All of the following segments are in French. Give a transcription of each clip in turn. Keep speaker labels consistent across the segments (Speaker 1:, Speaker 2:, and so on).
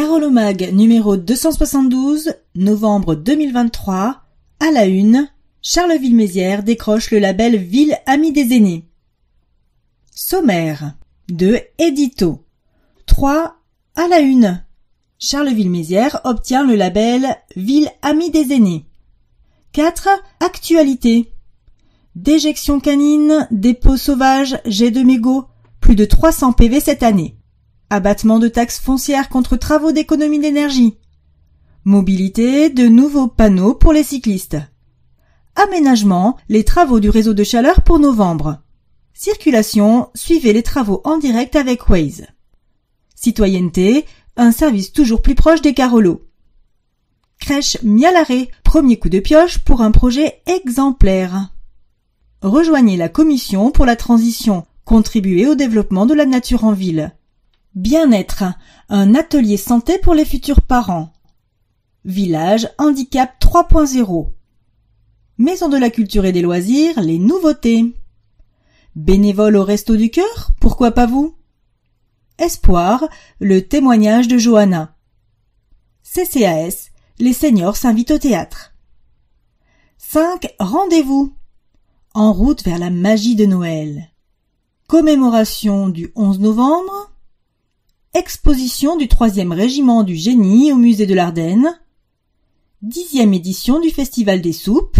Speaker 1: Carolomag numéro 272, novembre 2023, à la une, Charleville-Mézières décroche le label Ville Amie des Aînés. Sommaire de Edito. 3 à la une. Charleville-Mézières obtient le label Ville Amie des Aînés. 4. Actualité. Déjection canine, dépôt sauvage, jet de mégots, plus de 300 PV cette année abattement de taxes foncières contre travaux d'économie d'énergie, mobilité, de nouveaux panneaux pour les cyclistes, aménagement, les travaux du réseau de chaleur pour novembre, circulation, suivez les travaux en direct avec Waze, citoyenneté, un service toujours plus proche des Carolos. Crèche Mialaré, premier coup de pioche pour un projet exemplaire. Rejoignez la commission pour la transition, contribuez au développement de la nature en ville. Bien-être, un atelier santé pour les futurs parents. Village Handicap 3.0. Maison de la culture et des loisirs, les nouveautés. Bénévole au resto du cœur, pourquoi pas vous Espoir, le témoignage de Johanna. CCAS, les seniors s'invitent au théâtre. 5. Rendez-vous. En route vers la magie de Noël. Commémoration du 11 novembre. Exposition du 3e régiment du génie au musée de l'Ardenne. 10e édition du Festival des soupes.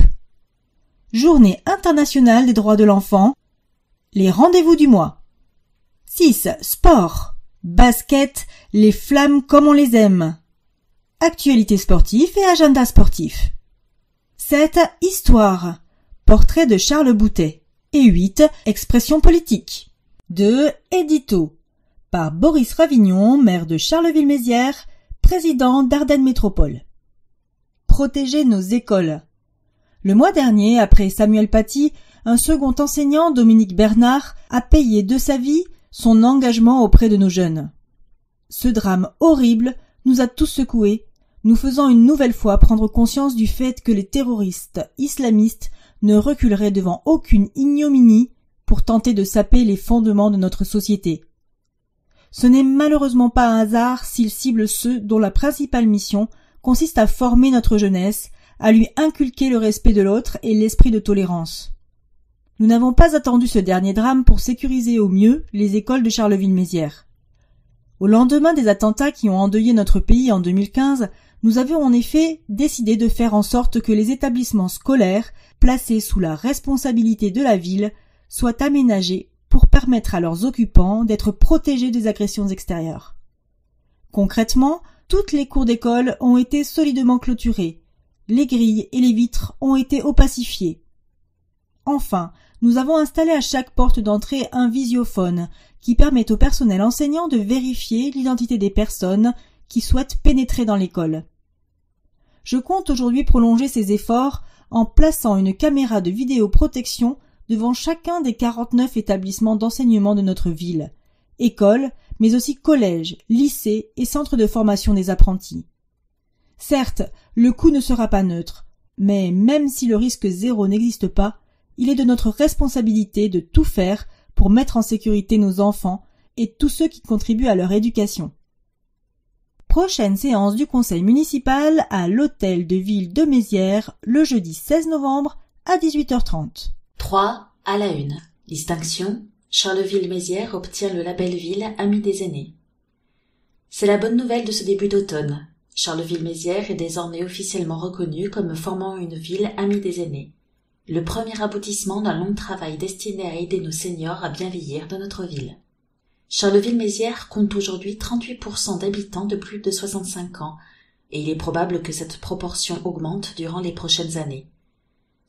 Speaker 1: Journée internationale des droits de l'enfant. Les rendez-vous du mois. 6. Sport. Basket, les flammes comme on les aime. Actualités sportives et agenda sportif. 7. Histoire. Portrait de Charles Boutet. Et 8. Expression politique. 2. Édito par Boris Ravignon, maire de Charleville-Mézières, président d'Ardennes Métropole. Protéger nos écoles. Le mois dernier, après Samuel Paty, un second enseignant, Dominique Bernard, a payé de sa vie son engagement auprès de nos jeunes. Ce drame horrible nous a tous secoués, nous faisant une nouvelle fois prendre conscience du fait que les terroristes islamistes ne reculeraient devant aucune ignominie pour tenter de saper les fondements de notre société. Ce n'est malheureusement pas un hasard s'il cible ceux dont la principale mission consiste à former notre jeunesse, à lui inculquer le respect de l'autre et l'esprit de tolérance. Nous n'avons pas attendu ce dernier drame pour sécuriser au mieux les écoles de Charleville-Mézières. Au lendemain des attentats qui ont endeuillé notre pays en 2015, nous avions en effet décidé de faire en sorte que les établissements scolaires placés sous la responsabilité de la ville soient aménagés pour permettre à leurs occupants d'être protégés des agressions extérieures. Concrètement, toutes les cours d'école ont été solidement clôturées, les grilles et les vitres ont été opacifiées. Enfin, nous avons installé à chaque porte d'entrée un visiophone qui permet au personnel enseignant de vérifier l'identité des personnes qui souhaitent pénétrer dans l'école. Je compte aujourd'hui prolonger ces efforts en plaçant une caméra de vidéoprotection devant chacun des quarante-neuf établissements d'enseignement de notre ville, écoles, mais aussi collèges, lycées et centres de formation des apprentis. Certes, le coût ne sera pas neutre, mais même si le risque zéro n'existe pas, il est de notre responsabilité de tout faire pour mettre en sécurité nos enfants et tous ceux qui contribuent à leur éducation. Prochaine séance du conseil municipal à l'hôtel de ville de Mézières le jeudi 16 novembre à 18h30. 3. À la une. Distinction. Charleville-Mézières obtient le label ville
Speaker 2: Ami des aînés. C'est la bonne nouvelle de ce début d'automne. Charleville-Mézières est désormais officiellement reconnue comme formant une ville amie des aînés. Le premier aboutissement d'un long travail destiné à aider nos seniors à bien vieillir dans notre ville. Charleville-Mézières compte aujourd'hui 38% d'habitants de plus de 65 ans, et il est probable que cette proportion augmente durant les prochaines années.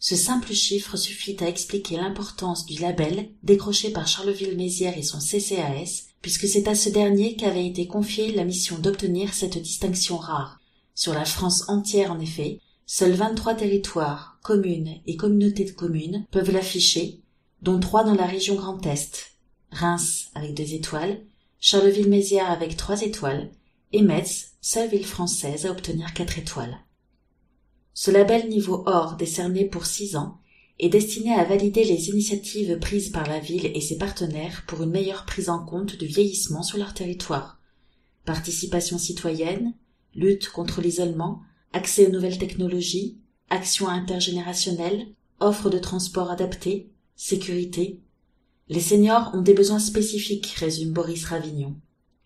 Speaker 2: Ce simple chiffre suffit à expliquer l'importance du label décroché par Charleville Mézières et son CCAS, puisque c'est à ce dernier qu'avait été confiée la mission d'obtenir cette distinction rare. Sur la France entière, en effet, seuls vingt-trois territoires, communes et communautés de communes peuvent l'afficher, dont trois dans la région Grand Est. Reims avec deux étoiles, Charleville-Mézières avec trois étoiles, et Metz, seule ville française à obtenir quatre étoiles. Ce label niveau or décerné pour six ans est destiné à valider les initiatives prises par la ville et ses partenaires pour une meilleure prise en compte du vieillissement sur leur territoire. Participation citoyenne, lutte contre l'isolement, accès aux nouvelles technologies, actions intergénérationnelles, offre de transport adaptées, sécurité. Les seniors ont des besoins spécifiques, résume Boris Ravignon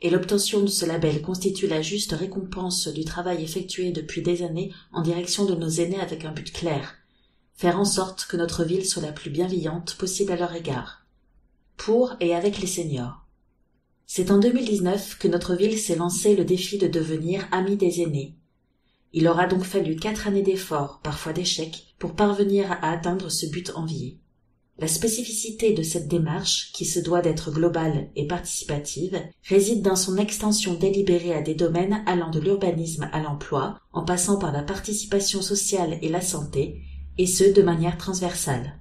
Speaker 2: et l'obtention de ce label constitue la juste récompense du travail effectué depuis des années en direction de nos aînés avec un but clair faire en sorte que notre ville soit la plus bienveillante possible à leur égard pour et avec les seniors c'est en 2019 que notre ville s'est lancée le défi de devenir ami des aînés il aura donc fallu quatre années d'efforts parfois d'échecs pour parvenir à atteindre ce but envié la spécificité de cette démarche, qui se doit d'être globale et participative, réside dans son extension délibérée à des domaines allant de l'urbanisme à l'emploi, en passant par la participation sociale et la santé, et ce de manière transversale.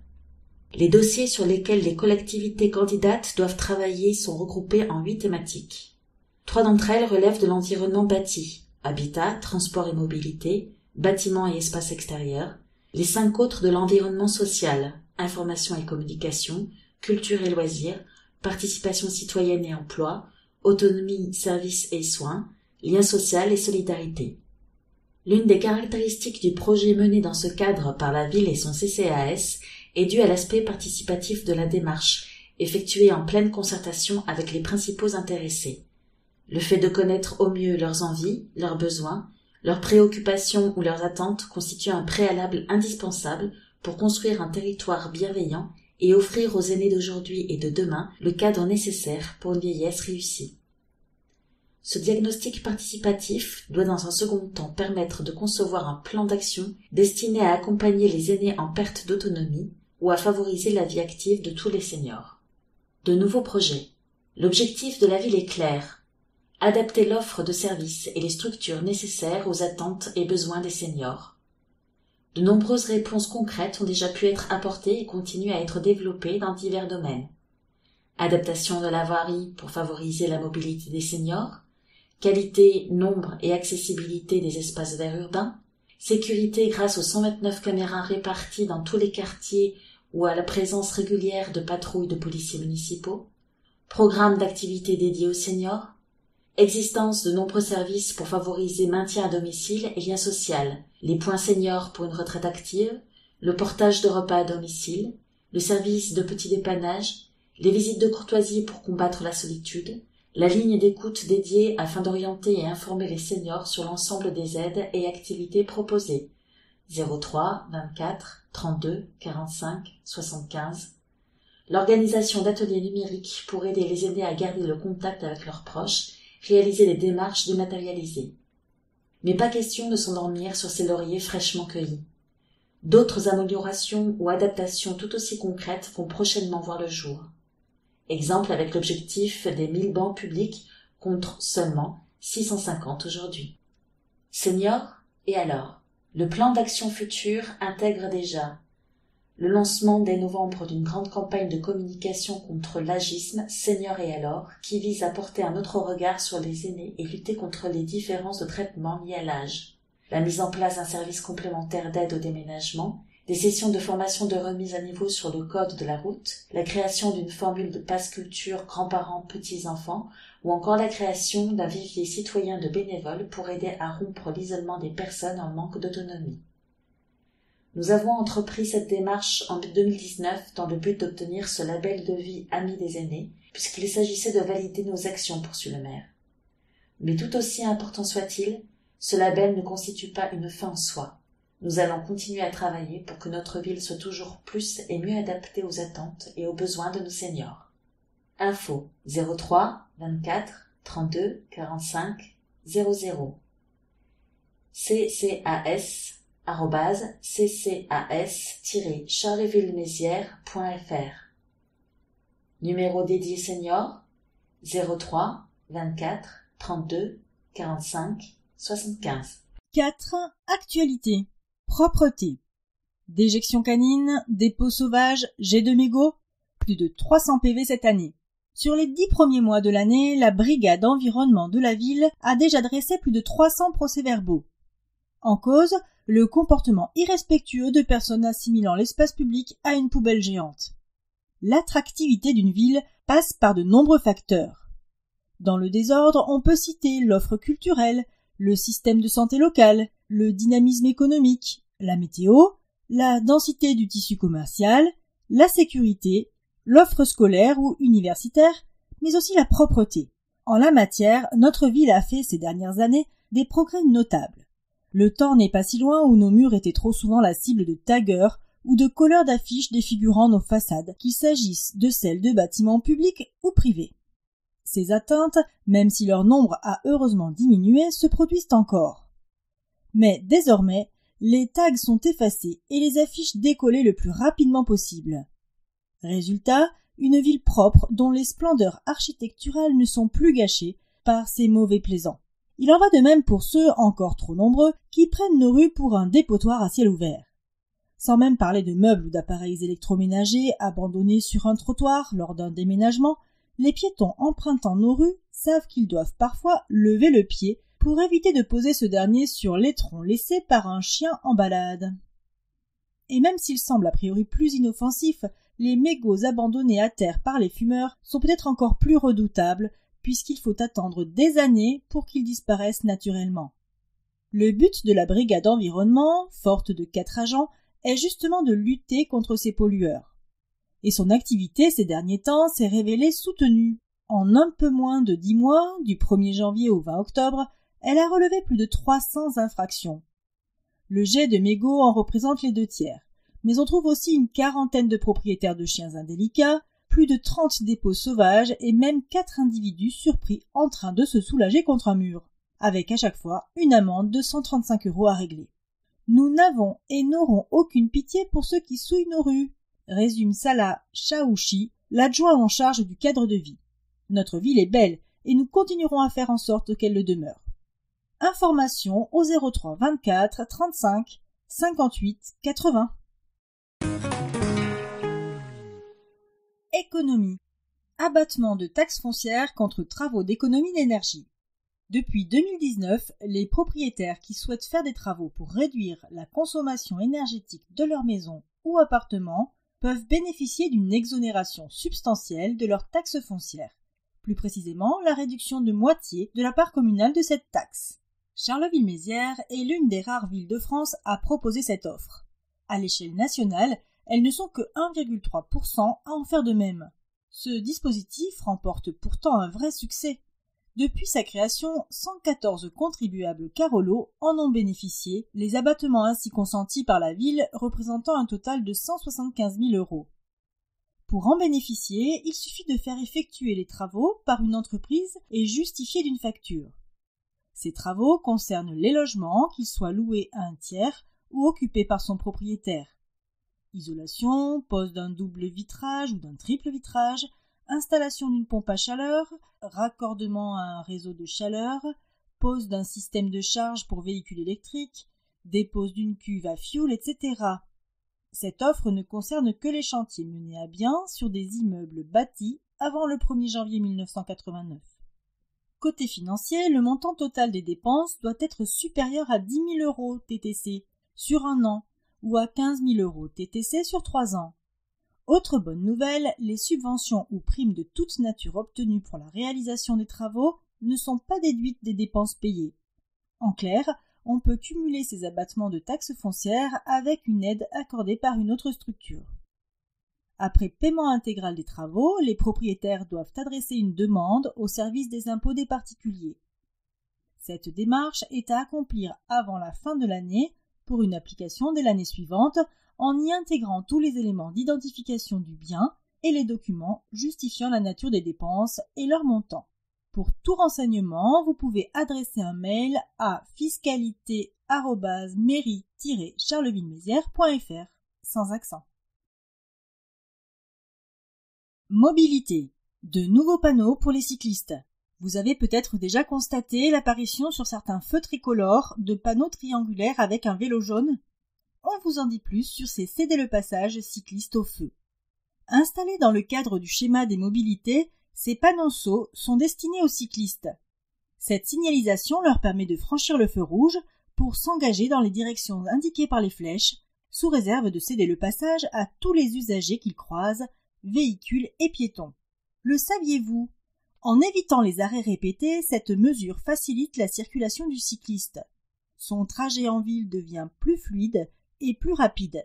Speaker 2: Les dossiers sur lesquels les collectivités candidates doivent travailler sont regroupés en huit thématiques. Trois d'entre elles relèvent de l'environnement bâti habitat, transport et mobilité, bâtiments et espaces extérieurs, les cinq autres de l'environnement social information et communication, culture et loisirs, participation citoyenne et emploi, autonomie, services et soins, lien social et solidarité. L'une des caractéristiques du projet mené dans ce cadre par la ville et son CCAS est due à l'aspect participatif de la démarche, effectuée en pleine concertation avec les principaux intéressés. Le fait de connaître au mieux leurs envies, leurs besoins, leurs préoccupations ou leurs attentes constitue un préalable indispensable pour construire un territoire bienveillant et offrir aux aînés d'aujourd'hui et de demain le cadre nécessaire pour une vieillesse réussie. Ce diagnostic participatif doit dans un second temps permettre de concevoir un plan d'action destiné à accompagner les aînés en perte d'autonomie ou à favoriser la vie active de tous les seniors. De nouveaux projets. L'objectif de la ville est clair. Adapter l'offre de services et les structures nécessaires aux attentes et besoins des seniors de nombreuses réponses concrètes ont déjà pu être apportées et continuent à être développées dans divers domaines. Adaptation de la voirie pour favoriser la mobilité des seniors, qualité, nombre et accessibilité des espaces verts urbains, sécurité grâce aux 129 caméras réparties dans tous les quartiers ou à la présence régulière de patrouilles de policiers municipaux, programme d'activités dédiés aux seniors, Existence de nombreux services pour favoriser maintien à domicile et lien social, les points seniors pour une retraite active, le portage de repas à domicile, le service de petit dépannage, les visites de courtoisie pour combattre la solitude, la ligne d'écoute dédiée afin d'orienter et informer les seniors sur l'ensemble des aides et activités proposées. 03 24 32 45 75 L'organisation d'ateliers numériques pour aider les aînés à garder le contact avec leurs proches réaliser des démarches dématérialisées. Mais pas question de s'endormir sur ces lauriers fraîchement cueillis. D'autres améliorations ou adaptations tout aussi concrètes vont prochainement voir le jour. Exemple avec l'objectif des mille bancs publics contre seulement 650 aujourd'hui. Senior, et alors Le plan d'action futur intègre déjà le lancement dès novembre d'une grande campagne de communication contre l'agisme, senior et alors, qui vise à porter un autre regard sur les aînés et lutter contre les différences de traitement liées à l'âge. La mise en place d'un service complémentaire d'aide au déménagement, des sessions de formation de remise à niveau sur le code de la route, la création d'une formule de passe culture grands-parents petits-enfants ou encore la création d'un vivier citoyen de bénévoles pour aider à rompre l'isolement des personnes en manque d'autonomie. Nous avons entrepris cette démarche en 2019 dans le but d'obtenir ce label de vie Ami des aînés, puisqu'il s'agissait de valider nos actions, poursuit le maire. Mais tout aussi important soit-il, ce label ne constitue pas une fin en soi. Nous allons continuer à travailler pour que notre ville soit toujours plus et mieux adaptée aux attentes et aux besoins de nos seniors. Info 03 24 32 45 00 CCAS ccas-charleville-mézières.fr Numéro dédié senior 03 24 32 45 75
Speaker 1: 4. Actualité Propreté Déjection canine, dépôt sauvage, jet de mégots, plus de 300 PV cette année. Sur les dix premiers mois de l'année, la brigade environnement de la ville a déjà dressé plus de 300 procès-verbaux. En cause, le comportement irrespectueux de personnes assimilant l'espace public à une poubelle géante. L'attractivité d'une ville passe par de nombreux facteurs. Dans le désordre, on peut citer l'offre culturelle, le système de santé local, le dynamisme économique, la météo, la densité du tissu commercial, la sécurité, l'offre scolaire ou universitaire, mais aussi la propreté. En la matière, notre ville a fait ces dernières années des progrès notables. Le temps n'est pas si loin où nos murs étaient trop souvent la cible de taggeurs ou de couleurs d'affiches défigurant nos façades, qu'il s'agisse de celles de bâtiments publics ou privés. Ces atteintes, même si leur nombre a heureusement diminué, se produisent encore. Mais désormais, les tags sont effacés et les affiches décollées le plus rapidement possible. Résultat, une ville propre dont les splendeurs architecturales ne sont plus gâchées par ces mauvais plaisants. Il en va de même pour ceux, encore trop nombreux, qui prennent nos rues pour un dépotoir à ciel ouvert. Sans même parler de meubles ou d'appareils électroménagers abandonnés sur un trottoir lors d'un déménagement, les piétons empruntant nos rues savent qu'ils doivent parfois lever le pied pour éviter de poser ce dernier sur troncs laissé par un chien en balade. Et même s'il semble a priori plus inoffensif, les mégots abandonnés à terre par les fumeurs sont peut-être encore plus redoutables puisqu'il faut attendre des années pour qu'ils disparaissent naturellement. Le but de la brigade environnement, forte de quatre agents, est justement de lutter contre ces pollueurs. Et son activité ces derniers temps s'est révélée soutenue. En un peu moins de dix mois, du 1er janvier au 20 octobre, elle a relevé plus de 300 infractions. Le jet de mégots en représente les deux tiers, mais on trouve aussi une quarantaine de propriétaires de chiens indélicats, plus de trente dépôts sauvages et même quatre individus surpris en train de se soulager contre un mur, avec à chaque fois une amende de 135 euros à régler. Nous n'avons et n'aurons aucune pitié pour ceux qui souillent nos rues, résume Salah Chaouchi, l'adjoint en charge du cadre de vie. Notre ville est belle et nous continuerons à faire en sorte qu'elle le demeure. Information au 03 24 35 58 80. économie. Abattement de taxes foncières contre travaux d'économie d'énergie. Depuis 2019, les propriétaires qui souhaitent faire des travaux pour réduire la consommation énergétique de leur maison ou appartement peuvent bénéficier d'une exonération substantielle de leur taxe foncière, plus précisément la réduction de moitié de la part communale de cette taxe. Charleville-Mézières est l'une des rares villes de France à proposer cette offre. À l'échelle nationale, elles ne sont que 1,3% à en faire de même. Ce dispositif remporte pourtant un vrai succès. Depuis sa création, 114 contribuables Carolo en ont bénéficié, les abattements ainsi consentis par la ville représentant un total de 175 000 euros. Pour en bénéficier, il suffit de faire effectuer les travaux par une entreprise et justifier d'une facture. Ces travaux concernent les logements, qu'ils soient loués à un tiers ou occupés par son propriétaire. Isolation, pose d'un double vitrage ou d'un triple vitrage, installation d'une pompe à chaleur, raccordement à un réseau de chaleur, pose d'un système de charge pour véhicules électriques, dépose d'une cuve à fioul, etc. Cette offre ne concerne que les chantiers menés à bien sur des immeubles bâtis avant le 1er janvier 1989. Côté financier, le montant total des dépenses doit être supérieur à 10 000 euros TTC sur un an ou à 15 000 euros TTC sur 3 ans. Autre bonne nouvelle, les subventions ou primes de toute nature obtenues pour la réalisation des travaux ne sont pas déduites des dépenses payées. En clair, on peut cumuler ces abattements de taxes foncières avec une aide accordée par une autre structure. Après paiement intégral des travaux, les propriétaires doivent adresser une demande au service des impôts des particuliers. Cette démarche est à accomplir avant la fin de l'année pour une application dès l'année suivante en y intégrant tous les éléments d'identification du bien et les documents justifiant la nature des dépenses et leur montant. Pour tout renseignement, vous pouvez adresser un mail à fiscalité charleville sans accent. Mobilité. De nouveaux panneaux pour les cyclistes. Vous avez peut-être déjà constaté l'apparition sur certains feux tricolores de panneaux triangulaires avec un vélo jaune. On vous en dit plus sur ces céder le passage cyclistes au feu. Installés dans le cadre du schéma des mobilités, ces panonceaux sont destinés aux cyclistes. Cette signalisation leur permet de franchir le feu rouge pour s'engager dans les directions indiquées par les flèches, sous réserve de céder le passage à tous les usagers qu'ils croisent, véhicules et piétons. Le saviez-vous en évitant les arrêts répétés, cette mesure facilite la circulation du cycliste. Son trajet en ville devient plus fluide et plus rapide.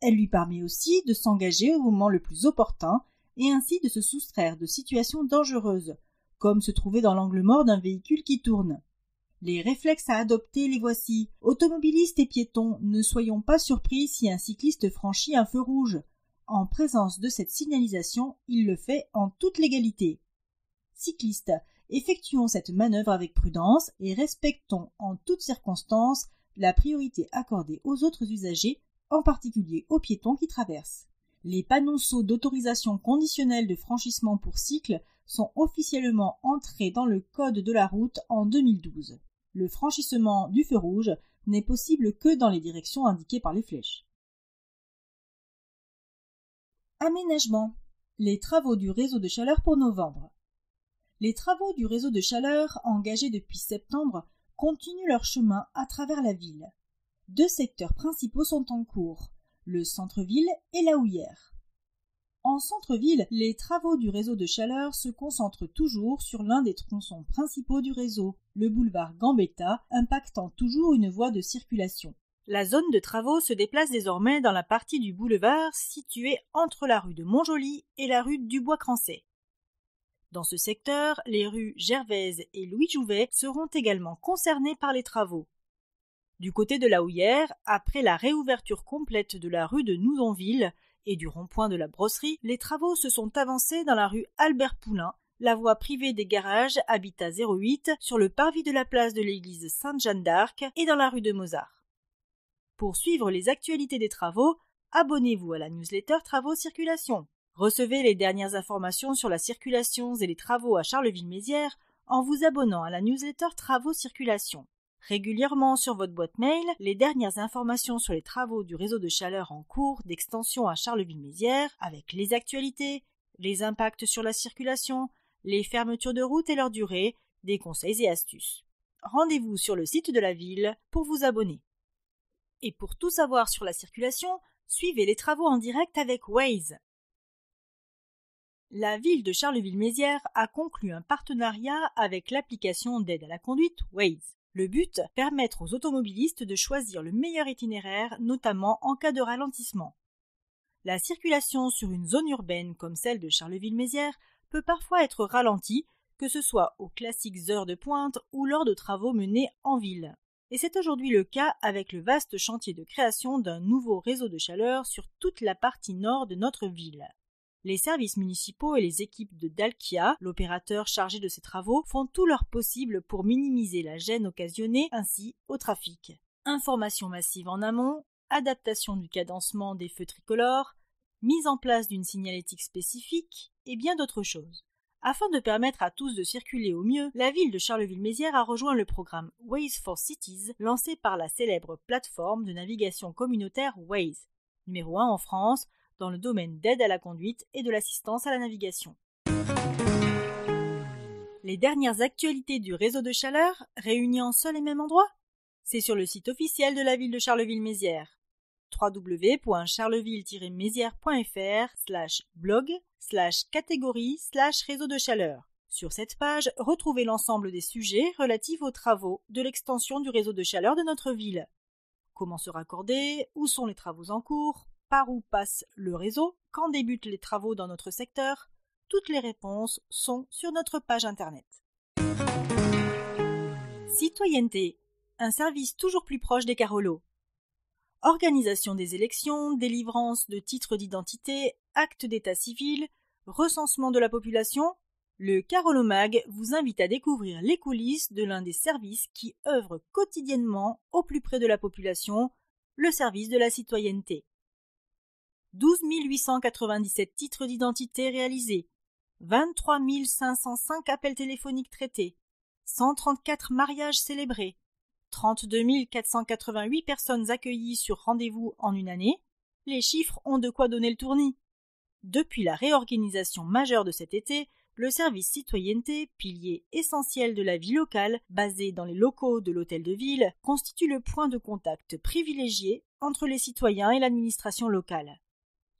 Speaker 1: Elle lui permet aussi de s'engager au moment le plus opportun et ainsi de se soustraire de situations dangereuses, comme se trouver dans l'angle mort d'un véhicule qui tourne. Les réflexes à adopter les voici. Automobilistes et piétons, ne soyons pas surpris si un cycliste franchit un feu rouge. En présence de cette signalisation, il le fait en toute légalité cyclistes. Effectuons cette manœuvre avec prudence et respectons en toutes circonstances la priorité accordée aux autres usagers, en particulier aux piétons qui traversent. Les panonceaux d'autorisation conditionnelle de franchissement pour cycle sont officiellement entrés dans le Code de la route en 2012. Le franchissement du feu rouge n'est possible que dans les directions indiquées par les flèches. Aménagement. Les travaux du réseau de chaleur pour novembre les travaux du réseau de chaleur engagés depuis septembre continuent leur chemin à travers la ville. Deux secteurs principaux sont en cours, le centre-ville et la houillère. En centre-ville, les travaux du réseau de chaleur se concentrent toujours sur l'un des tronçons principaux du réseau, le boulevard Gambetta, impactant toujours une voie de circulation. La zone de travaux se déplace désormais dans la partie du boulevard située entre la rue de Montjoly et la rue du bois crancet dans ce secteur, les rues Gervaise et Louis Jouvet seront également concernées par les travaux. Du côté de la Houillère, après la réouverture complète de la rue de Noudonville et du rond-point de la Brosserie, les travaux se sont avancés dans la rue Albert Poulain, la voie privée des garages Habitat 08, sur le parvis de la place de l'église Sainte-Jeanne d'Arc et dans la rue de Mozart. Pour suivre les actualités des travaux, abonnez-vous à la newsletter Travaux Circulation. Recevez les dernières informations sur la circulation et les travaux à Charleville-Mézières en vous abonnant à la newsletter Travaux Circulation. Régulièrement sur votre boîte mail, les dernières informations sur les travaux du réseau de chaleur en cours d'extension à Charleville-Mézières avec les actualités, les impacts sur la circulation, les fermetures de routes et leur durée, des conseils et astuces. Rendez-vous sur le site de la ville pour vous abonner. Et pour tout savoir sur la circulation, suivez les travaux en direct avec Waze la ville de Charleville-Mézières a conclu un partenariat avec l'application d'aide à la conduite Waze. Le but, permettre aux automobilistes de choisir le meilleur itinéraire, notamment en cas de ralentissement. La circulation sur une zone urbaine comme celle de Charleville-Mézières peut parfois être ralentie, que ce soit aux classiques heures de pointe ou lors de travaux menés en ville. Et c'est aujourd'hui le cas avec le vaste chantier de création d'un nouveau réseau de chaleur sur toute la partie nord de notre ville. Les services municipaux et les équipes de Dalkia, l'opérateur chargé de ces travaux, font tout leur possible pour minimiser la gêne occasionnée ainsi au trafic. Information massive en amont, adaptation du cadencement des feux tricolores, mise en place d'une signalétique spécifique et bien d'autres choses. Afin de permettre à tous de circuler au mieux, la ville de Charleville-Mézières a rejoint le programme Waze for Cities lancé par la célèbre plateforme de navigation communautaire Waze. Numéro 1 en France, dans le domaine d'aide à la conduite et de l'assistance à la navigation. Les dernières actualités du réseau de chaleur réunies en seul et même endroit C'est sur le site officiel de la ville de Charleville-Mézières www.charleville-mézières.fr blog slash catégorie slash réseau de chaleur. Sur cette page, retrouvez l'ensemble des sujets relatifs aux travaux de l'extension du réseau de chaleur de notre ville. Comment se raccorder Où sont les travaux en cours par où passe le réseau, quand débutent les travaux dans notre secteur, toutes les réponses sont sur notre page Internet. Citoyenneté, un service toujours plus proche des Carolos. Organisation des élections, délivrance de titres d'identité, actes d'état civil, recensement de la population, le Carolo Mag vous invite à découvrir les coulisses de l'un des services qui œuvre quotidiennement au plus près de la population, le service de la citoyenneté. 12 897 titres d'identité réalisés, 23 505 appels téléphoniques traités, 134 mariages célébrés, 32 488 personnes accueillies sur rendez-vous en une année, les chiffres ont de quoi donner le tournis. Depuis la réorganisation majeure de cet été, le service citoyenneté, pilier essentiel de la vie locale, basé dans les locaux de l'hôtel de ville, constitue le point de contact privilégié entre les citoyens et l'administration locale.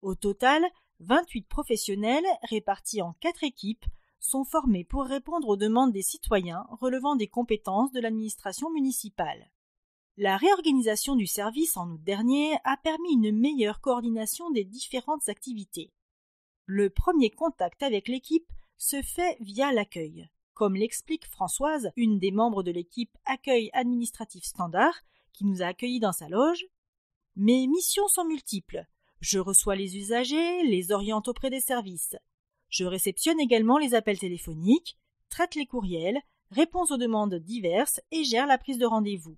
Speaker 1: Au total, 28 professionnels répartis en quatre équipes sont formés pour répondre aux demandes des citoyens relevant des compétences de l'administration municipale. La réorganisation du service en août dernier a permis une meilleure coordination des différentes activités. Le premier contact avec l'équipe se fait via l'accueil. Comme l'explique Françoise, une des membres de l'équipe Accueil administratif standard, qui nous a accueillis dans sa loge, mes missions sont multiples. Je reçois les usagers, les oriente auprès des services. Je réceptionne également les appels téléphoniques, traite les courriels, réponds aux demandes diverses et gère la prise de rendez-vous.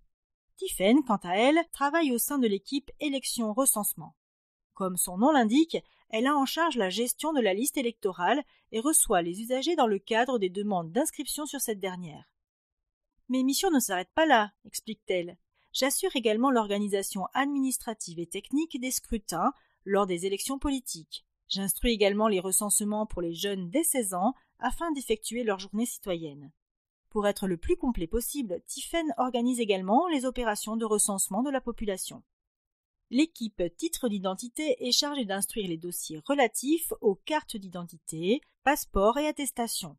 Speaker 1: Tiphaine, quant à elle, travaille au sein de l'équipe élection recensement. Comme son nom l'indique, elle a en charge la gestion de la liste électorale et reçoit les usagers dans le cadre des demandes d'inscription sur cette dernière. Mes missions ne s'arrêtent pas là, explique-t-elle. J'assure également l'organisation administrative et technique des scrutins lors des élections politiques. J'instruis également les recensements pour les jeunes dès 16 ans afin d'effectuer leur journée citoyenne. Pour être le plus complet possible, Tiffen organise également les opérations de recensement de la population. L'équipe titre d'identité est chargée d'instruire les dossiers relatifs aux cartes d'identité, passeports et attestations.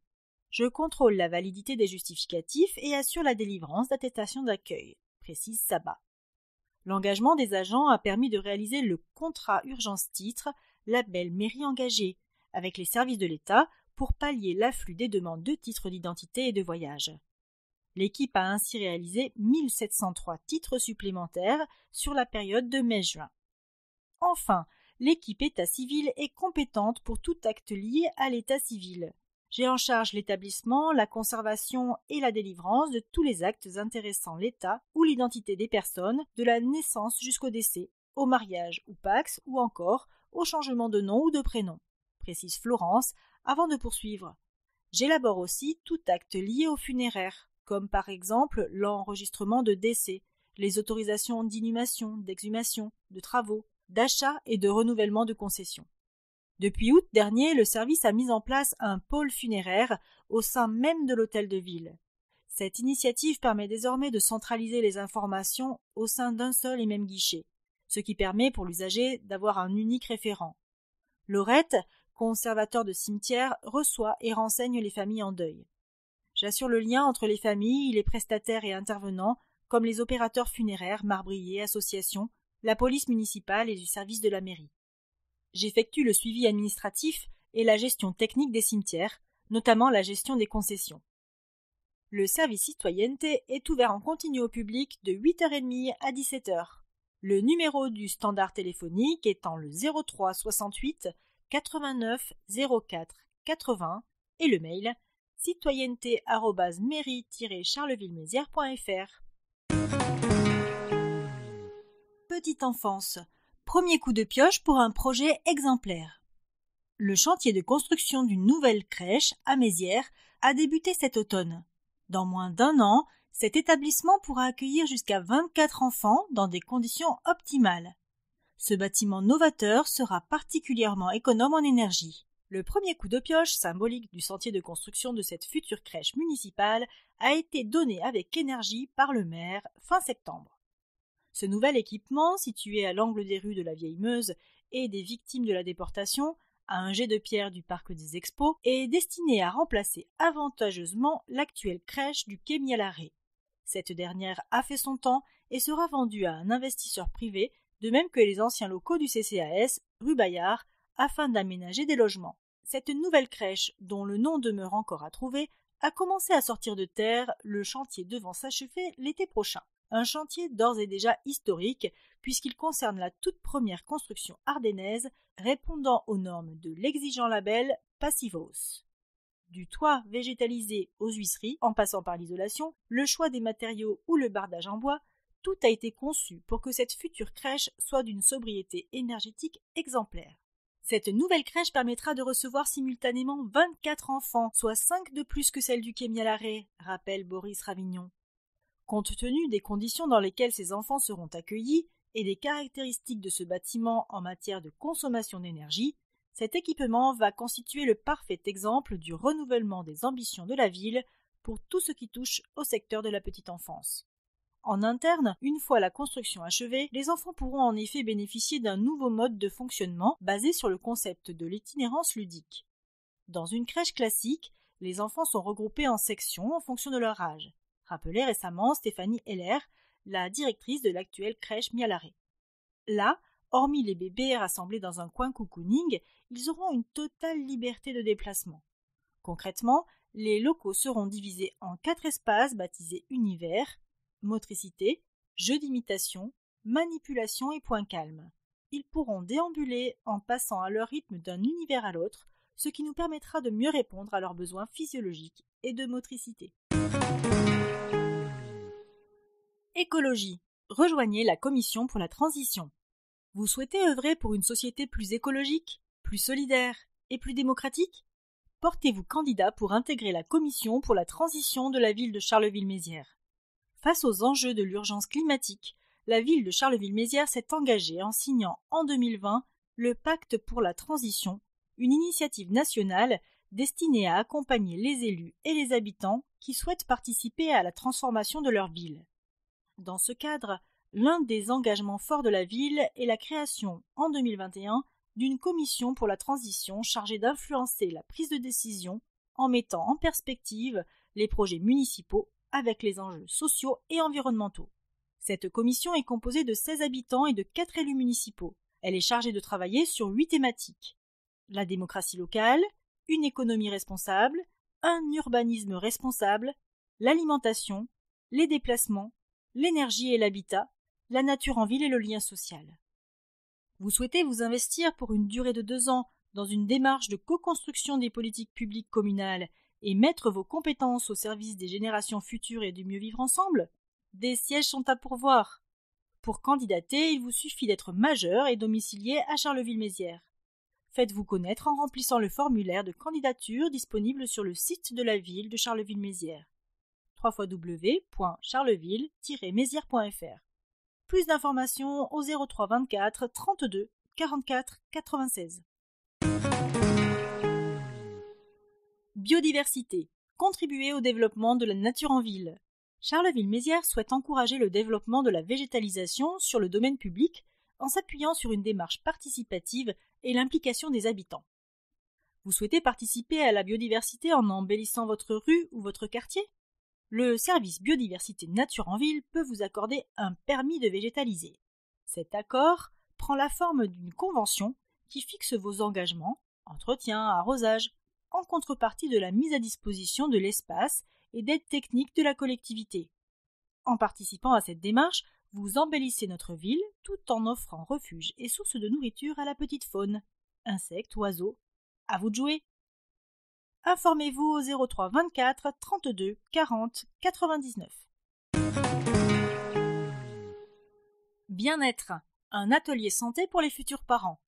Speaker 1: Je contrôle la validité des justificatifs et assure la délivrance d'attestations d'accueil, précise Saba. L'engagement des agents a permis de réaliser le contrat urgence-titre, label mairie engagée, avec les services de l'État pour pallier l'afflux des demandes de titres d'identité et de voyage. L'équipe a ainsi réalisé 1703 titres supplémentaires sur la période de mai-juin. Enfin, l'équipe État civil est compétente pour tout acte lié à l'état civil. J'ai en charge l'établissement, la conservation et la délivrance de tous les actes intéressant l'état ou l'identité des personnes, de la naissance jusqu'au décès, au mariage ou pax, ou encore au changement de nom ou de prénom, précise Florence avant de poursuivre. J'élabore aussi tout acte lié au funéraire, comme par exemple l'enregistrement de décès, les autorisations d'inhumation, d'exhumation, de travaux, d'achat et de renouvellement de concessions. Depuis août dernier, le service a mis en place un pôle funéraire au sein même de l'hôtel de ville. Cette initiative permet désormais de centraliser les informations au sein d'un seul et même guichet, ce qui permet pour l'usager d'avoir un unique référent. Laurette, conservateur de cimetière, reçoit et renseigne les familles en deuil. J'assure le lien entre les familles, les prestataires et intervenants, comme les opérateurs funéraires, marbriers, associations, la police municipale et du service de la mairie. J'effectue le suivi administratif et la gestion technique des cimetières, notamment la gestion des concessions. Le service citoyenneté est ouvert en continu au public de 8h30 à 17h. Le numéro du standard téléphonique étant le 03 68 89 04 80 et le mail citoyenneté-mairie-charleville-mézières.fr. Petite enfance, Premier coup de pioche pour un projet exemplaire. Le chantier de construction d'une nouvelle crèche à Mézières a débuté cet automne. Dans moins d'un an, cet établissement pourra accueillir jusqu'à 24 enfants dans des conditions optimales. Ce bâtiment novateur sera particulièrement économe en énergie. Le premier coup de pioche symbolique du sentier de construction de cette future crèche municipale a été donné avec énergie par le maire fin septembre. Ce nouvel équipement, situé à l'angle des rues de la Vieille Meuse et des victimes de la déportation, à un jet de pierre du parc des Expos, est destiné à remplacer avantageusement l'actuelle crèche du quai Cette dernière a fait son temps et sera vendue à un investisseur privé, de même que les anciens locaux du CCAS, rue Bayard, afin d'aménager des logements. Cette nouvelle crèche, dont le nom demeure encore à trouver, a commencé à sortir de terre, le chantier devant s'achever l'été prochain un chantier d'ores et déjà historique, puisqu'il concerne la toute première construction ardennaise répondant aux normes de l'exigeant label Passivos. Du toit végétalisé aux huisseries, en passant par l'isolation, le choix des matériaux ou le bardage en bois, tout a été conçu pour que cette future crèche soit d'une sobriété énergétique exemplaire. Cette nouvelle crèche permettra de recevoir simultanément 24 enfants, soit 5 de plus que celle du Kémialaré, rappelle Boris Ravignon. Compte tenu des conditions dans lesquelles ces enfants seront accueillis et des caractéristiques de ce bâtiment en matière de consommation d'énergie, cet équipement va constituer le parfait exemple du renouvellement des ambitions de la ville pour tout ce qui touche au secteur de la petite enfance. En interne, une fois la construction achevée, les enfants pourront en effet bénéficier d'un nouveau mode de fonctionnement basé sur le concept de l'itinérance ludique. Dans une crèche classique, les enfants sont regroupés en sections en fonction de leur âge rappelait récemment Stéphanie Heller, la directrice de l'actuelle crèche Mialaré. Là, hormis les bébés rassemblés dans un coin cocooning, ils auront une totale liberté de déplacement. Concrètement, les locaux seront divisés en quatre espaces baptisés univers, motricité, jeu d'imitation, manipulation et point calme. Ils pourront déambuler en passant à leur rythme d'un univers à l'autre, ce qui nous permettra de mieux répondre à leurs besoins physiologiques et de motricité. Écologie. Rejoignez la Commission pour la transition. Vous souhaitez œuvrer pour une société plus écologique, plus solidaire et plus démocratique Portez-vous candidat pour intégrer la Commission pour la transition de la ville de Charleville-Mézières. Face aux enjeux de l'urgence climatique, la ville de Charleville-Mézières s'est engagée en signant en 2020 le Pacte pour la transition, une initiative nationale destinée à accompagner les élus et les habitants qui souhaitent participer à la transformation de leur ville. Dans ce cadre, l'un des engagements forts de la ville est la création, en 2021, d'une commission pour la transition chargée d'influencer la prise de décision en mettant en perspective les projets municipaux avec les enjeux sociaux et environnementaux. Cette commission est composée de 16 habitants et de 4 élus municipaux. Elle est chargée de travailler sur 8 thématiques. La démocratie locale, une économie responsable, un urbanisme responsable, l'alimentation, les déplacements, l'énergie et l'habitat, la nature en ville et le lien social. Vous souhaitez vous investir pour une durée de deux ans dans une démarche de co-construction des politiques publiques communales et mettre vos compétences au service des générations futures et du mieux vivre ensemble Des sièges sont à pourvoir. Pour candidater, il vous suffit d'être majeur et domicilié à Charleville-Mézières. Faites-vous connaître en remplissant le formulaire de candidature disponible sur le site de la ville de Charleville-Mézières www.charleville-mézières.fr. Plus d'informations au 03 24 32 44 96. Biodiversité. Contribuer au développement de la nature en ville. Charleville-Mézières souhaite encourager le développement de la végétalisation sur le domaine public en s'appuyant sur une démarche participative et l'implication des habitants. Vous souhaitez participer à la biodiversité en embellissant votre rue ou votre quartier le service biodiversité nature en ville peut vous accorder un permis de végétaliser. Cet accord prend la forme d'une convention qui fixe vos engagements, entretien, arrosage, en contrepartie de la mise à disposition de l'espace et d'aide technique de la collectivité. En participant à cette démarche, vous embellissez notre ville tout en offrant refuge et source de nourriture à la petite faune, insectes, oiseaux. À vous de jouer! informez-vous au 03 24 32 40 99. Bien-être, un atelier santé pour les futurs parents.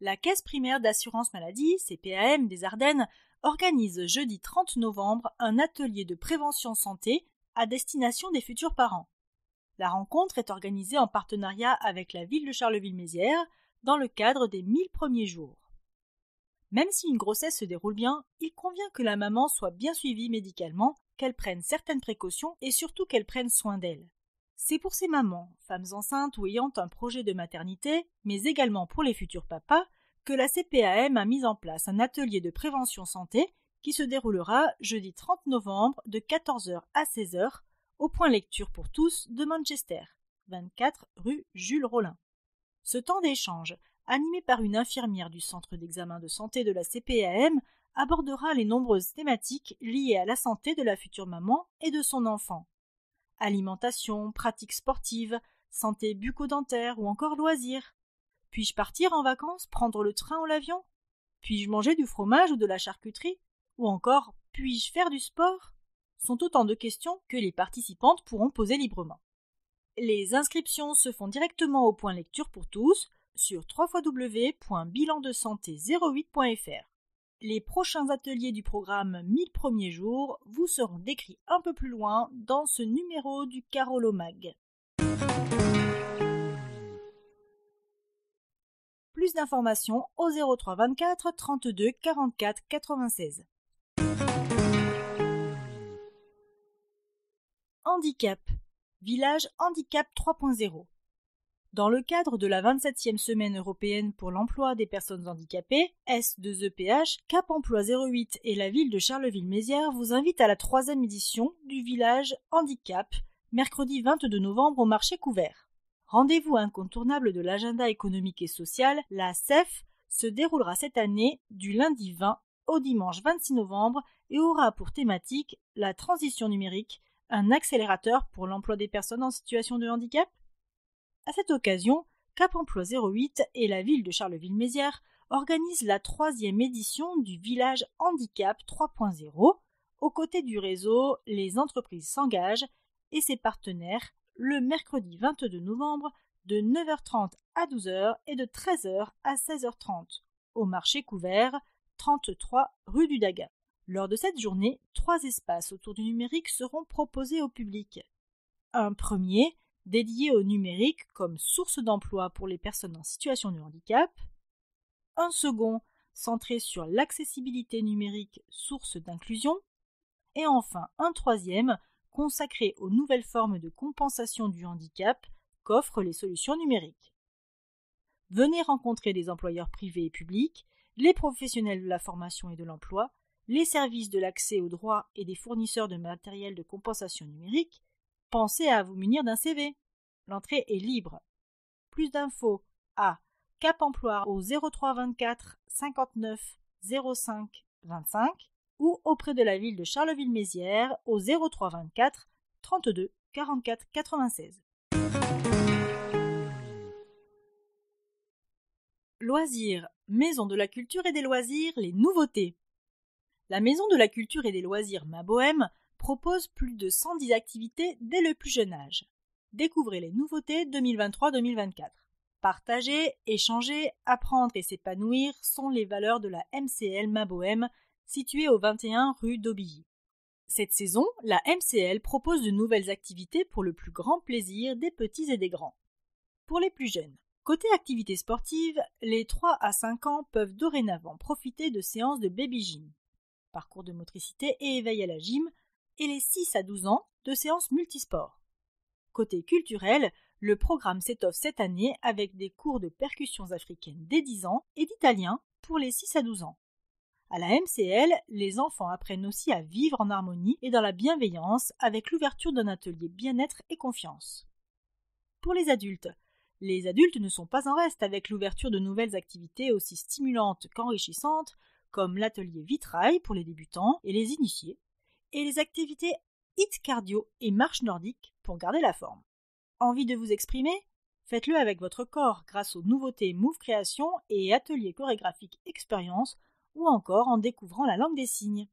Speaker 1: La Caisse primaire d'assurance maladie, CPAM des Ardennes, organise jeudi 30 novembre un atelier de prévention santé à destination des futurs parents. La rencontre est organisée en partenariat avec la ville de Charleville-Mézières dans le cadre des 1000 premiers jours. Même si une grossesse se déroule bien, il convient que la maman soit bien suivie médicalement, qu'elle prenne certaines précautions et surtout qu'elle prenne soin d'elle. C'est pour ces mamans, femmes enceintes ou ayant un projet de maternité, mais également pour les futurs papas, que la CPAM a mis en place un atelier de prévention santé qui se déroulera jeudi 30 novembre de 14h à 16h au point lecture pour tous de Manchester, 24 rue Jules Rollin. Ce temps d'échange animée par une infirmière du Centre d'examen de santé de la CPAM, abordera les nombreuses thématiques liées à la santé de la future maman et de son enfant. Alimentation, pratiques sportives, santé bucco-dentaire ou encore loisirs. Puis-je partir en vacances, prendre le train ou l'avion Puis-je manger du fromage ou de la charcuterie Ou encore, puis-je faire du sport sont autant de questions que les participantes pourront poser librement. Les inscriptions se font directement au point lecture pour tous, sur www.bilandesanté08.fr. Les prochains ateliers du programme 1000 premiers jours vous seront décrits un peu plus loin dans ce numéro du Carolomag. Plus d'informations au 03 24 32 44 96. Handicap. Village Handicap 3.0. Dans le cadre de la 27e semaine européenne pour l'emploi des personnes handicapées, S2EPH, e Cap Emploi 08 et la ville de Charleville-Mézières vous invitent à la troisième édition du village Handicap, mercredi 22 novembre au marché couvert. Rendez-vous incontournable de l'agenda économique et social, la CEF se déroulera cette année du lundi 20 au dimanche 26 novembre et aura pour thématique la transition numérique, un accélérateur pour l'emploi des personnes en situation de handicap à cette occasion, Cap Emploi 08 et la ville de Charleville-Mézières organisent la troisième édition du Village Handicap 3.0, aux côtés du réseau Les entreprises s'engagent et ses partenaires le mercredi 22 novembre de 9h30 à 12h et de 13h à 16h30 au marché couvert 33 rue du Daga. Lors de cette journée, trois espaces autour du numérique seront proposés au public. Un premier dédié au numérique comme source d'emploi pour les personnes en situation de handicap, un second centré sur l'accessibilité numérique source d'inclusion, et enfin un troisième consacré aux nouvelles formes de compensation du handicap qu'offrent les solutions numériques. Venez rencontrer les employeurs privés et publics, les professionnels de la formation et de l'emploi, les services de l'accès aux droits et des fournisseurs de matériel de compensation numérique, pensez à vous munir d'un CV. L'entrée est libre. Plus d'infos à Cap Emploi au 03 24 59 05 25 ou auprès de la ville de Charleville-Mézières au 03 24 32 44 96. Loisirs, Maison de la Culture et des Loisirs, les nouveautés. La Maison de la Culture et des Loisirs Ma Bohème propose plus de 110 activités dès le plus jeune âge. Découvrez les nouveautés 2023-2024. Partager, échanger, apprendre et s'épanouir sont les valeurs de la MCL Maboème, située au 21 rue d'Aubilly. Cette saison, la MCL propose de nouvelles activités pour le plus grand plaisir des petits et des grands. Pour les plus jeunes, côté activités sportives, les 3 à 5 ans peuvent dorénavant profiter de séances de baby gym, parcours de motricité et éveil à la gym, et les 6 à 12 ans de séances multisports. Côté culturel, le programme s'étoffe cette année avec des cours de percussions africaines dès 10 ans et d'italien pour les 6 à 12 ans. À la MCL, les enfants apprennent aussi à vivre en harmonie et dans la bienveillance avec l'ouverture d'un atelier bien-être et confiance. Pour les adultes, les adultes ne sont pas en reste avec l'ouverture de nouvelles activités aussi stimulantes qu'enrichissantes, comme l'atelier vitrail pour les débutants et les initiés, et les activités HIT cardio et marche nordique pour garder la forme. Envie de vous exprimer Faites-le avec votre corps grâce aux nouveautés Move Création et Atelier chorégraphique Expérience ou encore en découvrant la langue des signes.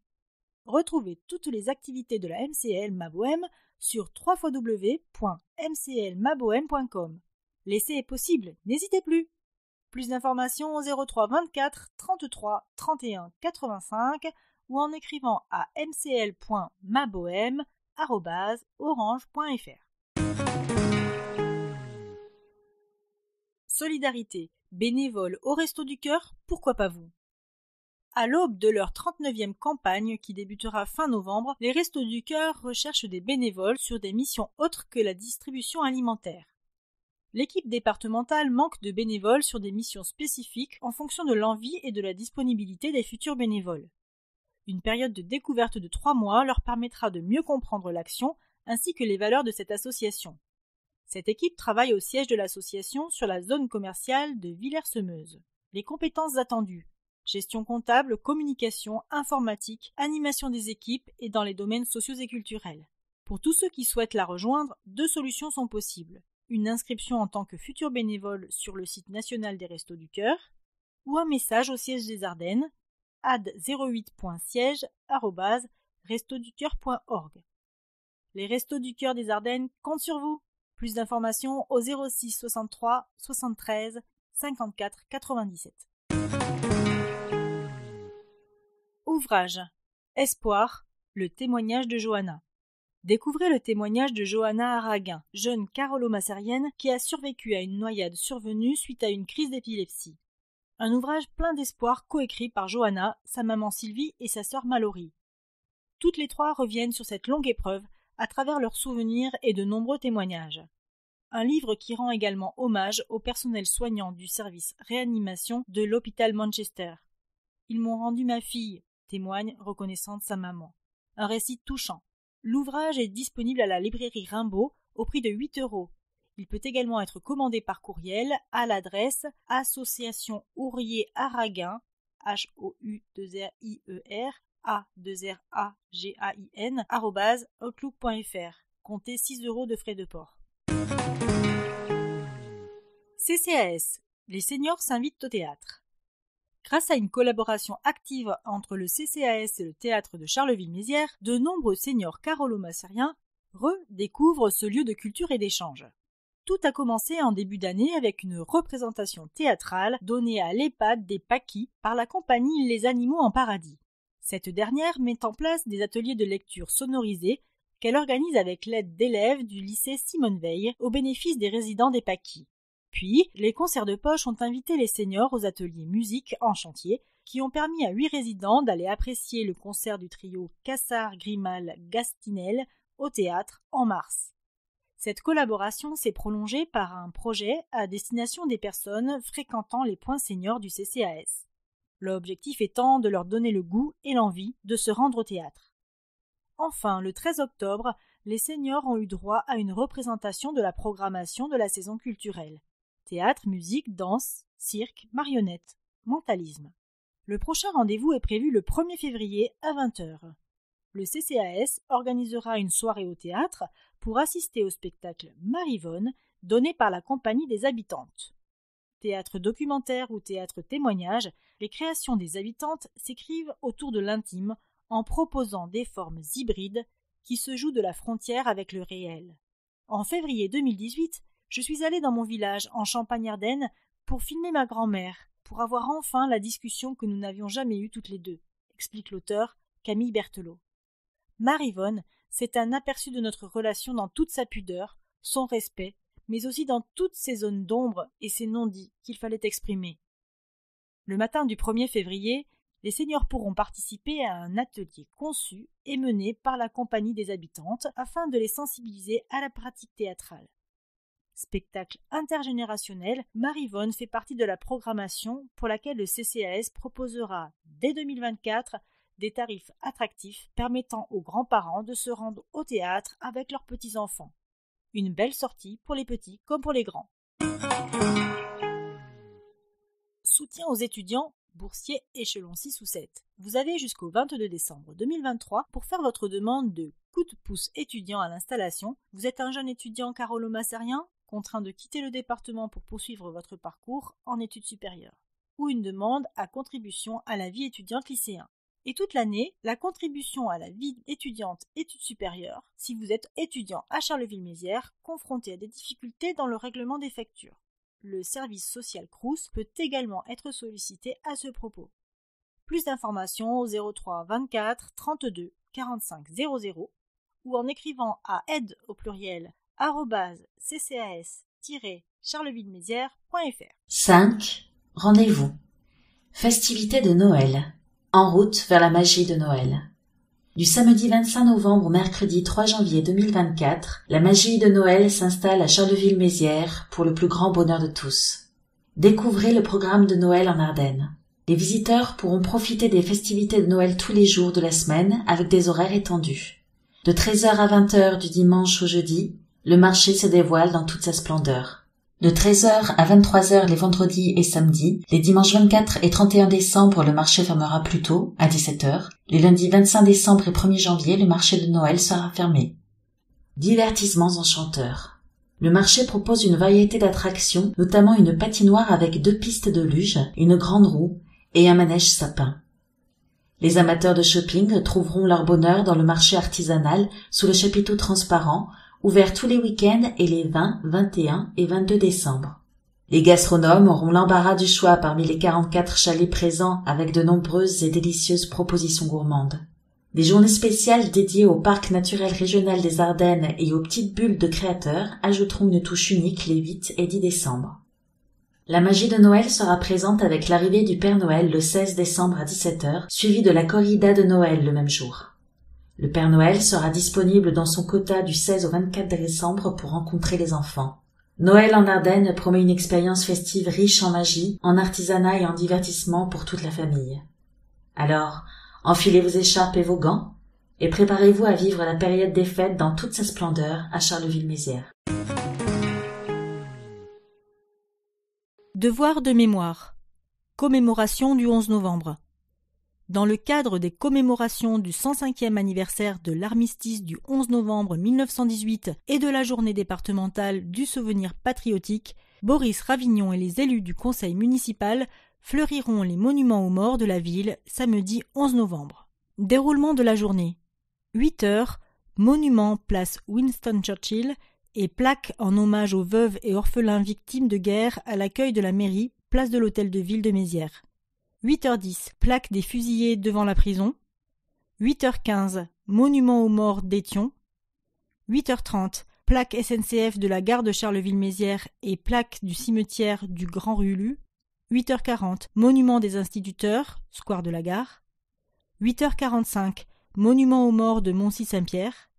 Speaker 1: Retrouvez toutes les activités de la MCL MaboM sur www.mclmaboem.com. L'essai est possible, n'hésitez plus. Plus d'informations au 03 24 33 31 85 ou en écrivant à mcl.maboem@orange.fr. Solidarité, bénévoles au Resto du Cœur, pourquoi pas vous à l'aube de leur 39e campagne qui débutera fin novembre, les Restos du Cœur recherchent des bénévoles sur des missions autres que la distribution alimentaire. L'équipe départementale manque de bénévoles sur des missions spécifiques en fonction de l'envie et de la disponibilité des futurs bénévoles. Une période de découverte de trois mois leur permettra de mieux comprendre l'action ainsi que les valeurs de cette association. Cette équipe travaille au siège de l'association sur la zone commerciale de Villers-Semeuse. Les compétences attendues gestion comptable, communication, informatique, animation des équipes et dans les domaines sociaux et culturels. Pour tous ceux qui souhaitent la rejoindre, deux solutions sont possibles. Une inscription en tant que futur bénévole sur le site national des Restos du Cœur ou un message au siège des Ardennes ad Les Restos du Cœur des Ardennes comptent sur vous. Plus d'informations au 06 63 73 54 97. Ouvrage Espoir, le témoignage de Johanna. Découvrez le témoignage de Johanna Araguin, jeune carolo-massarienne qui a survécu à une noyade survenue suite à une crise d'épilepsie un ouvrage plein d'espoir coécrit par Johanna, sa maman Sylvie et sa sœur Mallory. Toutes les trois reviennent sur cette longue épreuve à travers leurs souvenirs et de nombreux témoignages. Un livre qui rend également hommage au personnel soignant du service réanimation de l'hôpital Manchester. Ils m'ont rendu ma fille, témoigne reconnaissante sa maman. Un récit touchant. L'ouvrage est disponible à la librairie Rimbaud au prix de 8 euros il peut également être commandé par courriel à l'adresse association Ourier Aragain h o u 2 r i e r a 2 r a g a i n outlook.fr. Comptez 6 euros de frais de port. CCAS. Les seniors s'invitent au théâtre. Grâce à une collaboration active entre le CCAS et le théâtre de Charleville-Mézières, de nombreux seniors carolomassériens redécouvrent ce lieu de culture et d'échange. Tout a commencé en début d'année avec une représentation théâtrale donnée à l'EHPAD des Paquis par la compagnie Les Animaux en Paradis. Cette dernière met en place des ateliers de lecture sonorisés qu'elle organise avec l'aide d'élèves du lycée Simone Veil au bénéfice des résidents des Paquis. Puis, les concerts de poche ont invité les seniors aux ateliers musique en chantier qui ont permis à huit résidents d'aller apprécier le concert du trio Cassard, Grimal, Gastinel au théâtre en mars. Cette collaboration s'est prolongée par un projet à destination des personnes fréquentant les points seniors du CCAS. L'objectif étant de leur donner le goût et l'envie de se rendre au théâtre. Enfin, le 13 octobre, les seniors ont eu droit à une représentation de la programmation de la saison culturelle. Théâtre, musique, danse, cirque, marionnettes, mentalisme. Le prochain rendez-vous est prévu le 1er février à 20h le CCAS organisera une soirée au théâtre pour assister au spectacle Marivonne donné par la Compagnie des Habitantes. Théâtre documentaire ou théâtre témoignage, les créations des habitantes s'écrivent autour de l'intime en proposant des formes hybrides qui se jouent de la frontière avec le réel. En février 2018, je suis allée dans mon village en Champagne-Ardenne pour filmer ma grand-mère, pour avoir enfin la discussion que nous n'avions jamais eue toutes les deux, explique l'auteur Camille Berthelot. Marivonne, c'est un aperçu de notre relation dans toute sa pudeur, son respect, mais aussi dans toutes ses zones d'ombre et ses non-dits qu'il fallait exprimer. Le matin du 1er février, les seigneurs pourront participer à un atelier conçu et mené par la compagnie des habitantes afin de les sensibiliser à la pratique théâtrale. Spectacle intergénérationnel, Marivonne fait partie de la programmation pour laquelle le CCAS proposera dès 2024 des tarifs attractifs permettant aux grands-parents de se rendre au théâtre avec leurs petits-enfants. Une belle sortie pour les petits comme pour les grands. Soutien aux étudiants boursiers échelon 6 ou 7. Vous avez jusqu'au 22 décembre 2023 pour faire votre demande de coup de pouce étudiant à l'installation. Vous êtes un jeune étudiant carolo-massérien contraint de quitter le département pour poursuivre votre parcours en études supérieures ou une demande à contribution à la vie étudiante lycéen. Et toute l'année, la contribution à la vie étudiante études supérieures, si vous êtes étudiant à Charleville-Mézières, confronté à des difficultés dans le règlement des factures. Le service social CRUS peut également être sollicité à ce propos. Plus d'informations au 03 24 32 45 00 ou en écrivant à aide au pluriel ccas-charleville-mézières.fr.
Speaker 2: 5. Rendez-vous. Festivités de Noël. En route vers la magie de Noël. Du samedi 25 novembre au mercredi 3 janvier 2024, la magie de Noël s'installe à Charleville-Mézières pour le plus grand bonheur de tous. Découvrez le programme de Noël en Ardennes. Les visiteurs pourront profiter des festivités de Noël tous les jours de la semaine avec des horaires étendus. De 13h à 20h du dimanche au jeudi, le marché se dévoile dans toute sa splendeur. De 13h à 23h les vendredis et samedis, les dimanches 24 et 31 décembre le marché fermera plus tôt, à 17h. Les lundis 25 décembre et 1er janvier, le marché de Noël sera fermé. Divertissements enchanteurs. Le marché propose une variété d'attractions, notamment une patinoire avec deux pistes de luge, une grande roue et un manège sapin. Les amateurs de shopping trouveront leur bonheur dans le marché artisanal sous le chapiteau transparent ouvert tous les week-ends et les 20, 21 et 22 décembre. Les gastronomes auront l'embarras du choix parmi les 44 chalets présents avec de nombreuses et délicieuses propositions gourmandes. Des journées spéciales dédiées au parc naturel régional des Ardennes et aux petites bulles de créateurs ajouteront une touche unique les 8 et 10 décembre. La magie de Noël sera présente avec l'arrivée du Père Noël le 16 décembre à 17h, suivi de la corrida de Noël le même jour. Le Père Noël sera disponible dans son quota du 16 au 24 décembre pour rencontrer les enfants. Noël en Ardennes promet une expérience festive riche en magie, en artisanat et en divertissement pour toute la famille. Alors, enfilez vos écharpes et vos gants, et préparez-vous à vivre la période des fêtes
Speaker 1: dans toute sa splendeur à Charleville-Mézières. Devoir de mémoire. Commémoration du 11 novembre. Dans le cadre des commémorations du 105e anniversaire de l'armistice du 11 novembre 1918 et de la journée départementale du souvenir patriotique, Boris Ravignon et les élus du conseil municipal fleuriront les monuments aux morts de la ville samedi 11 novembre. Déroulement de la journée. 8 heures, monument place Winston Churchill et plaque en hommage aux veuves et orphelins victimes de guerre à l'accueil de la mairie, place de l'hôtel de ville de Mézières. 8h10, plaque des fusillés devant la prison. 8h15, monument aux morts d'Étion. 8h30, plaque SNCF de la gare de Charleville-Mézières et plaque du cimetière du Grand Rulu. 8h40, monument des instituteurs, square de la gare. 8h45, monument aux morts de montcy saint pierre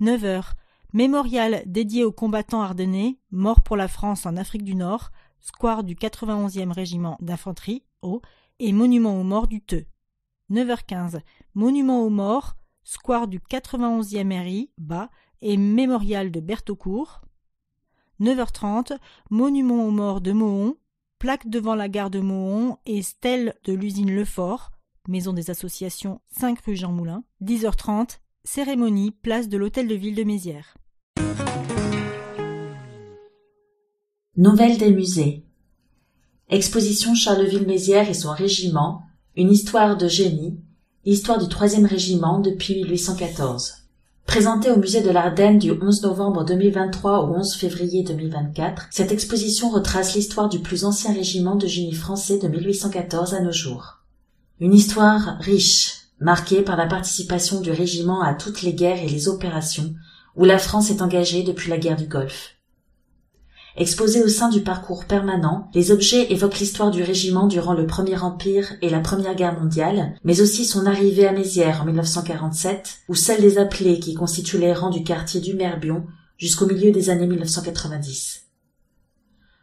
Speaker 1: 9h, mémorial dédié aux combattants ardennais, morts pour la France en Afrique du Nord, square du 91e régiment d'infanterie, au et Monument aux morts du Teux. E. 9h15, Monument aux morts, square du 91e RI, bas, et mémorial de Berthaucourt. 9h30, Monument aux morts de Mohon, plaque devant la gare de Mohon et stèle de l'usine Lefort, maison des associations 5 rue Jean Moulin. 10h30, cérémonie, place de l'hôtel de ville de Mézières. Nouvelles des
Speaker 2: musées. Exposition Charleville-Mézières et son régiment, une histoire de génie, histoire du troisième régiment depuis 1814. Présentée au musée de l'Ardenne du 11 novembre 2023 au 11 février 2024, cette exposition retrace l'histoire du plus ancien régiment de génie français de 1814 à nos jours. Une histoire riche, marquée par la participation du régiment à toutes les guerres et les opérations où la France est engagée depuis la guerre du Golfe. Exposés au sein du parcours permanent, les objets évoquent l'histoire du régiment durant le Premier Empire et la Première Guerre mondiale, mais aussi son arrivée à Mézières en 1947, ou celle des appelés qui constituent les rangs du quartier du Merbion jusqu'au milieu des années 1990.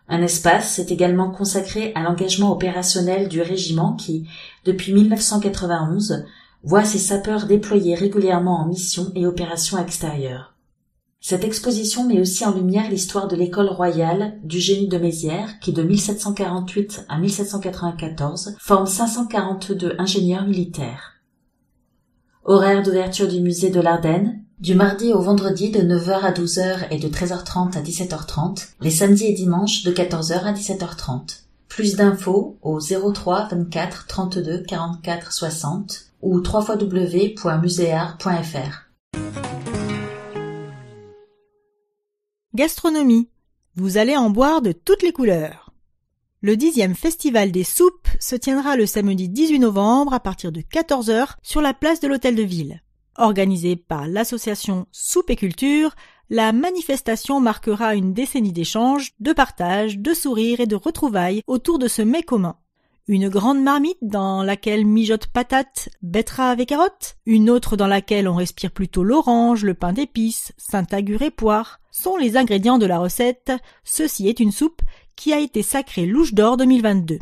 Speaker 2: Un espace est également consacré à l'engagement opérationnel du régiment qui, depuis 1991, voit ses sapeurs déployés régulièrement en missions et opérations extérieures. Cette exposition met aussi en lumière l'histoire de l'école royale du génie de Mézières qui de 1748 à 1794 forme 542 ingénieurs militaires. Horaire d'ouverture du musée de l'Ardenne du mardi au vendredi de 9h à 12h et de 13h30 à 17h30, les samedis et dimanches de 14h à 17h30. Plus d'infos au 03 24 32 44
Speaker 1: 60 ou www.muséart.fr. Gastronomie. Vous allez en boire de toutes les couleurs. Le dixième festival des soupes se tiendra le samedi 18 novembre à partir de 14h sur la place de l'hôtel de ville. Organisé par l'association Soupe et Culture, la manifestation marquera une décennie d'échanges, de partages, de sourires et de retrouvailles autour de ce mets commun une grande marmite dans laquelle mijote patate, betteraves avec carotte une autre dans laquelle on respire plutôt l'orange, le pain d'épices, saint-agur et poire, sont les ingrédients de la recette. Ceci est une soupe qui a été sacrée Louche d'Or 2022.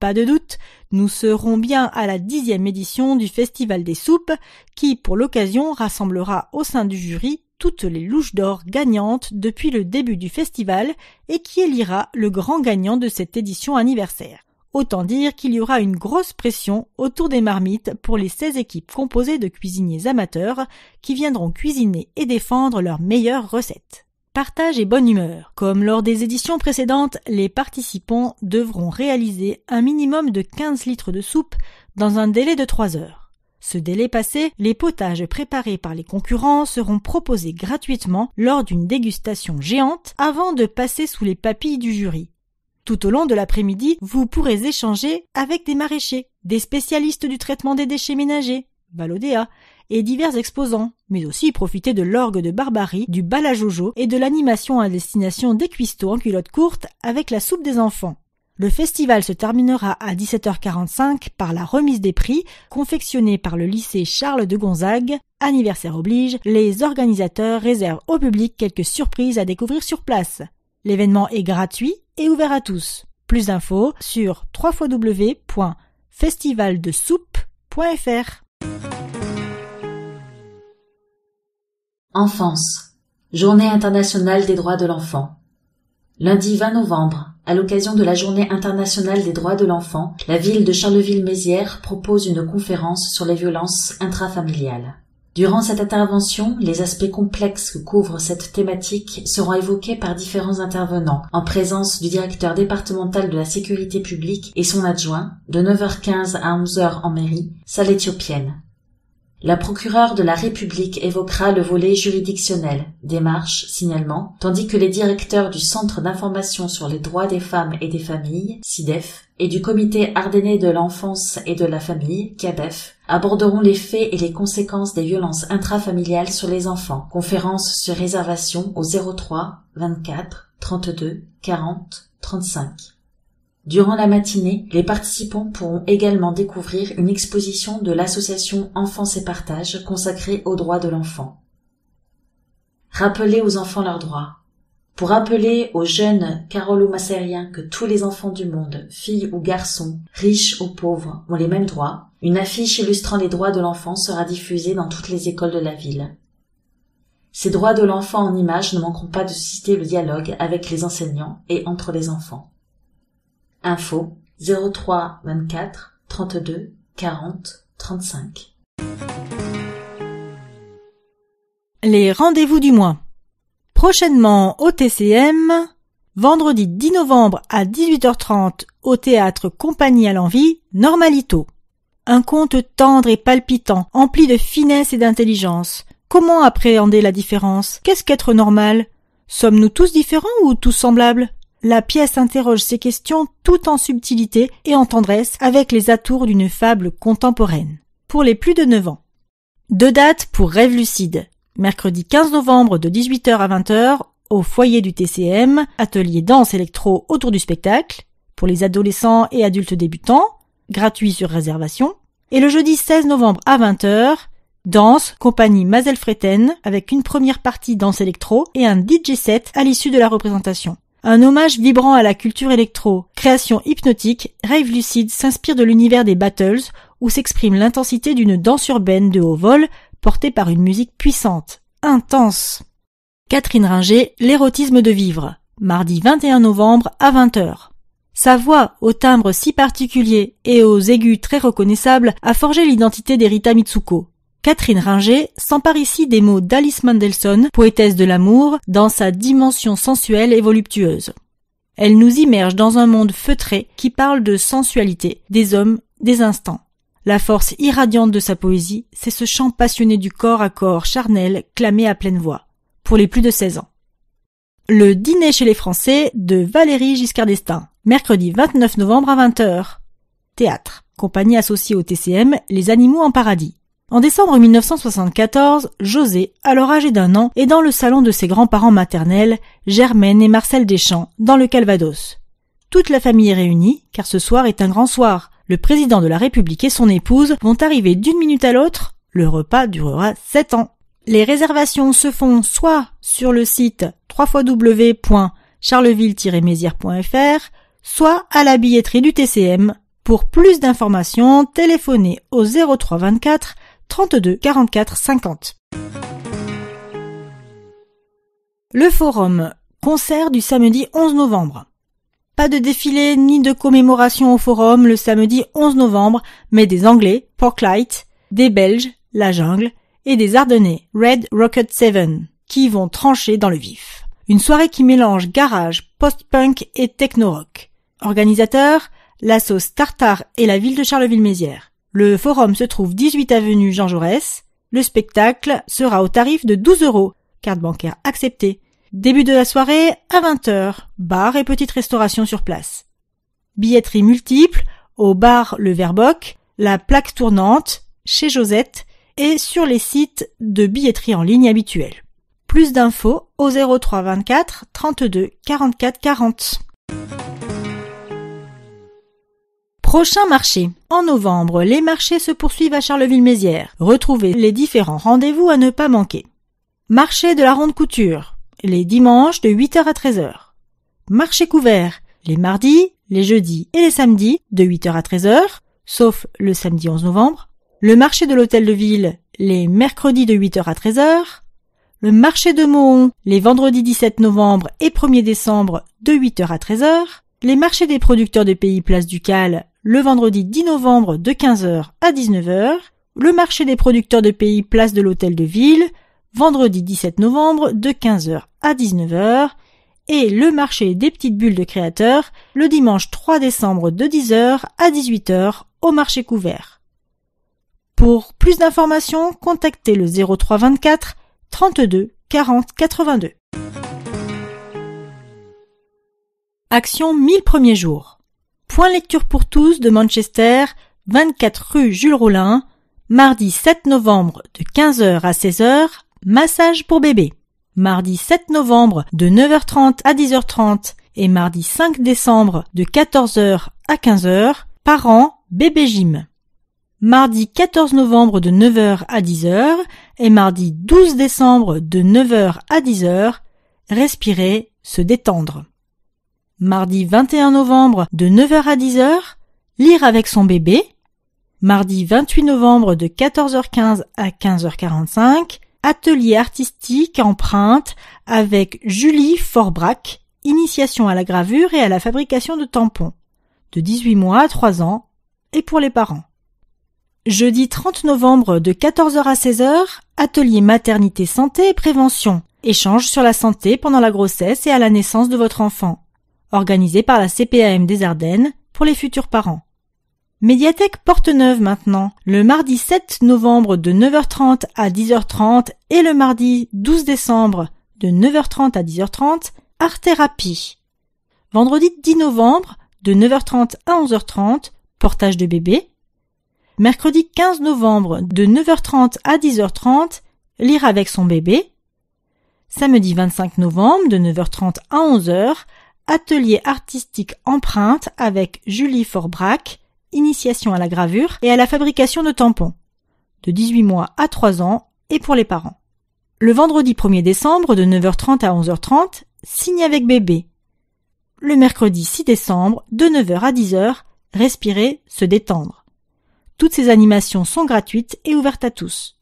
Speaker 1: Pas de doute, nous serons bien à la dixième édition du Festival des soupes, qui pour l'occasion rassemblera au sein du jury toutes les louches d'or gagnantes depuis le début du festival et qui élira le grand gagnant de cette édition anniversaire. Autant dire qu'il y aura une grosse pression autour des marmites pour les 16 équipes composées de cuisiniers amateurs qui viendront cuisiner et défendre leurs meilleures recettes. Partage et bonne humeur. Comme lors des éditions précédentes, les participants devront réaliser un minimum de 15 litres de soupe dans un délai de 3 heures. Ce délai passé, les potages préparés par les concurrents seront proposés gratuitement lors d'une dégustation géante avant de passer sous les papilles du jury. Tout au long de l'après-midi, vous pourrez échanger avec des maraîchers, des spécialistes du traitement des déchets ménagers, Valodéa, et divers exposants, mais aussi profiter de l'orgue de barbarie, du bal à et de l'animation à destination des cuistots en culotte courte avec la soupe des enfants. Le festival se terminera à 17h45 par la remise des prix confectionnée par le lycée Charles de Gonzague. Anniversaire oblige, les organisateurs réservent au public quelques surprises à découvrir sur place. L'événement est gratuit et ouvert à tous. Plus d'infos sur www.festivaldesoupe.fr.
Speaker 2: Enfance. Journée internationale des droits de l'enfant. Lundi 20 novembre, à l'occasion de la Journée internationale des droits de l'enfant, la ville de Charleville-Mézières propose une conférence sur les violences intrafamiliales. Durant cette intervention, les aspects complexes que couvre cette thématique seront évoqués par différents intervenants, en présence du directeur départemental de la sécurité publique et son adjoint, de 9h15 à 11h en mairie, salle éthiopienne. La procureure de la République évoquera le volet juridictionnel, démarche, signalement, tandis que les directeurs du Centre d'information sur les droits des femmes et des familles, SIDEF, et du Comité ardennais de l'enfance et de la famille, CADEF, aborderont les faits et les conséquences des violences intrafamiliales sur les enfants. Conférence sur réservation au 03 24 32 40 35. Durant la matinée, les participants pourront également découvrir une exposition de l'association Enfance et Partage consacrée aux droits de l'enfant. Rappelez aux enfants leurs droits pour rappeler aux jeunes carolo Massériens que tous les enfants du monde, filles ou garçons, riches ou pauvres, ont les mêmes droits, une affiche illustrant les droits de l'enfant sera diffusée dans toutes les écoles de la ville. Ces droits de l'enfant en images ne manqueront pas de susciter le dialogue avec les enseignants et entre les enfants. Info 03 24 32 40
Speaker 1: 35 Les rendez-vous du mois prochainement au TCM, vendredi 10 novembre à 18h30 au théâtre Compagnie à l'envie, Normalito. Un conte tendre et palpitant, empli de finesse et d'intelligence. Comment appréhender la différence Qu'est-ce qu'être normal Sommes-nous tous différents ou tous semblables La pièce interroge ces questions tout en subtilité et en tendresse avec les atours d'une fable contemporaine. Pour les plus de 9 ans. Deux dates pour Rêve lucide mercredi 15 novembre de 18h à 20h au foyer du TCM, atelier danse électro autour du spectacle, pour les adolescents et adultes débutants, gratuit sur réservation, et le jeudi 16 novembre à 20h, danse, compagnie Mazel Freten, avec une première partie danse électro et un DJ set à l'issue de la représentation. Un hommage vibrant à la culture électro, création hypnotique, Rave Lucid s'inspire de l'univers des battles, où s'exprime l'intensité d'une danse urbaine de haut vol portée par une musique puissante, intense. Catherine Ringer, L'érotisme de vivre, mardi 21 novembre à 20h. Sa voix, au timbre si particulier et aux aigus très reconnaissables, a forgé l'identité d'Erita Mitsuko. Catherine Ringer s'empare ici des mots d'Alice Mandelson, poétesse de l'amour, dans sa dimension sensuelle et voluptueuse. Elle nous immerge dans un monde feutré qui parle de sensualité, des hommes, des instants. La force irradiante de sa poésie, c'est ce chant passionné du corps à corps charnel clamé à pleine voix, pour les plus de 16 ans. Le dîner chez les Français de Valérie Giscard d'Estaing, mercredi 29 novembre à 20h. Théâtre, compagnie associée au TCM Les Animaux en Paradis. En décembre 1974, José, alors âgé d'un an, est dans le salon de ses grands-parents maternels, Germaine et Marcel Deschamps, dans le Calvados. Toute la famille est réunie, car ce soir est un grand soir, le président de la République et son épouse vont arriver d'une minute à l'autre, le repas durera sept ans. Les réservations se font soit sur le site www.charleville-mézières.fr, soit à la billetterie du TCM. Pour plus d'informations, téléphonez au 24 32 44 50. Le forum concert du samedi 11 novembre. Pas de défilé ni de commémoration au forum le samedi 11 novembre, mais des Anglais, Light, des Belges, la jungle, et des Ardennais, Red Rocket 7, qui vont trancher dans le vif. Une soirée qui mélange garage, post-punk et techno-rock. Organisateur, sauce Tartare et la ville de Charleville-Mézières. Le forum se trouve 18 avenue Jean Jaurès. Le spectacle sera au tarif de 12 euros, carte bancaire acceptée. Début de la soirée à 20h, bar et petite restauration sur place. Billetterie multiple, au bar Le Verboc, la plaque tournante, chez Josette et sur les sites de billetterie en ligne habituels. Plus d'infos au 03 24 32 44 40. Prochain marché. En novembre, les marchés se poursuivent à Charleville-Mézières. Retrouvez les différents rendez-vous à ne pas manquer. Marché de la ronde couture les dimanches de 8h à 13h. Marché couvert les mardis, les jeudis et les samedis de 8h à 13h, sauf le samedi 11 novembre. Le marché de l'hôtel de ville les mercredis de 8h à 13h. Le marché de Mohon les vendredis 17 novembre et 1er décembre de 8h à 13h. Les marchés des producteurs de pays Place du Cal le vendredi 10 novembre de 15h à 19h. Le marché des producteurs de pays Place de l'Hôtel de Ville vendredi 17 novembre de 15h à 19h et le marché des petites bulles de créateurs le dimanche 3 décembre de 10h à 18h au marché couvert. Pour plus d'informations, contactez le 0324 32 40 82. Action 1000 premiers jours. Point lecture pour tous de Manchester, 24 rue Jules Rollin, mardi 7 novembre de 15h à 16h, massage pour bébé mardi 7 novembre de 9h30 à 10h30 et mardi 5 décembre de 14h à 15h, parents, bébé gym. Mardi 14 novembre de 9h à 10h et mardi 12 décembre de 9h à 10h, respirer, se détendre. Mardi 21 novembre de 9h à 10h, lire avec son bébé. Mardi 28 novembre de 14h15 à 15h45, Atelier artistique empreinte avec Julie Forbrack, initiation à la gravure et à la fabrication de tampons, de 18 mois à 3 ans, et pour les parents. Jeudi 30 novembre de 14h à 16h, atelier maternité santé et prévention, échange sur la santé pendant la grossesse et à la naissance de votre enfant, organisé par la CPAM des Ardennes pour les futurs parents. Médiathèque Porte-Neuve maintenant. Le mardi 7 novembre de 9h30 à 10h30 et le mardi 12 décembre de 9h30 à 10h30, Art Thérapie. Vendredi 10 novembre de 9h30 à 11h30, Portage de bébé. Mercredi 15 novembre de 9h30 à 10h30, Lire avec son bébé. Samedi 25 novembre de 9h30 à 11h, Atelier artistique empreinte avec Julie Forbrac initiation à la gravure et à la fabrication de tampons, de 18 mois à 3 ans et pour les parents. Le vendredi 1er décembre de 9h30 à 11h30, signe avec bébé. Le mercredi 6 décembre de 9h à 10h, respirez, se détendre. Toutes ces animations sont gratuites et ouvertes à tous.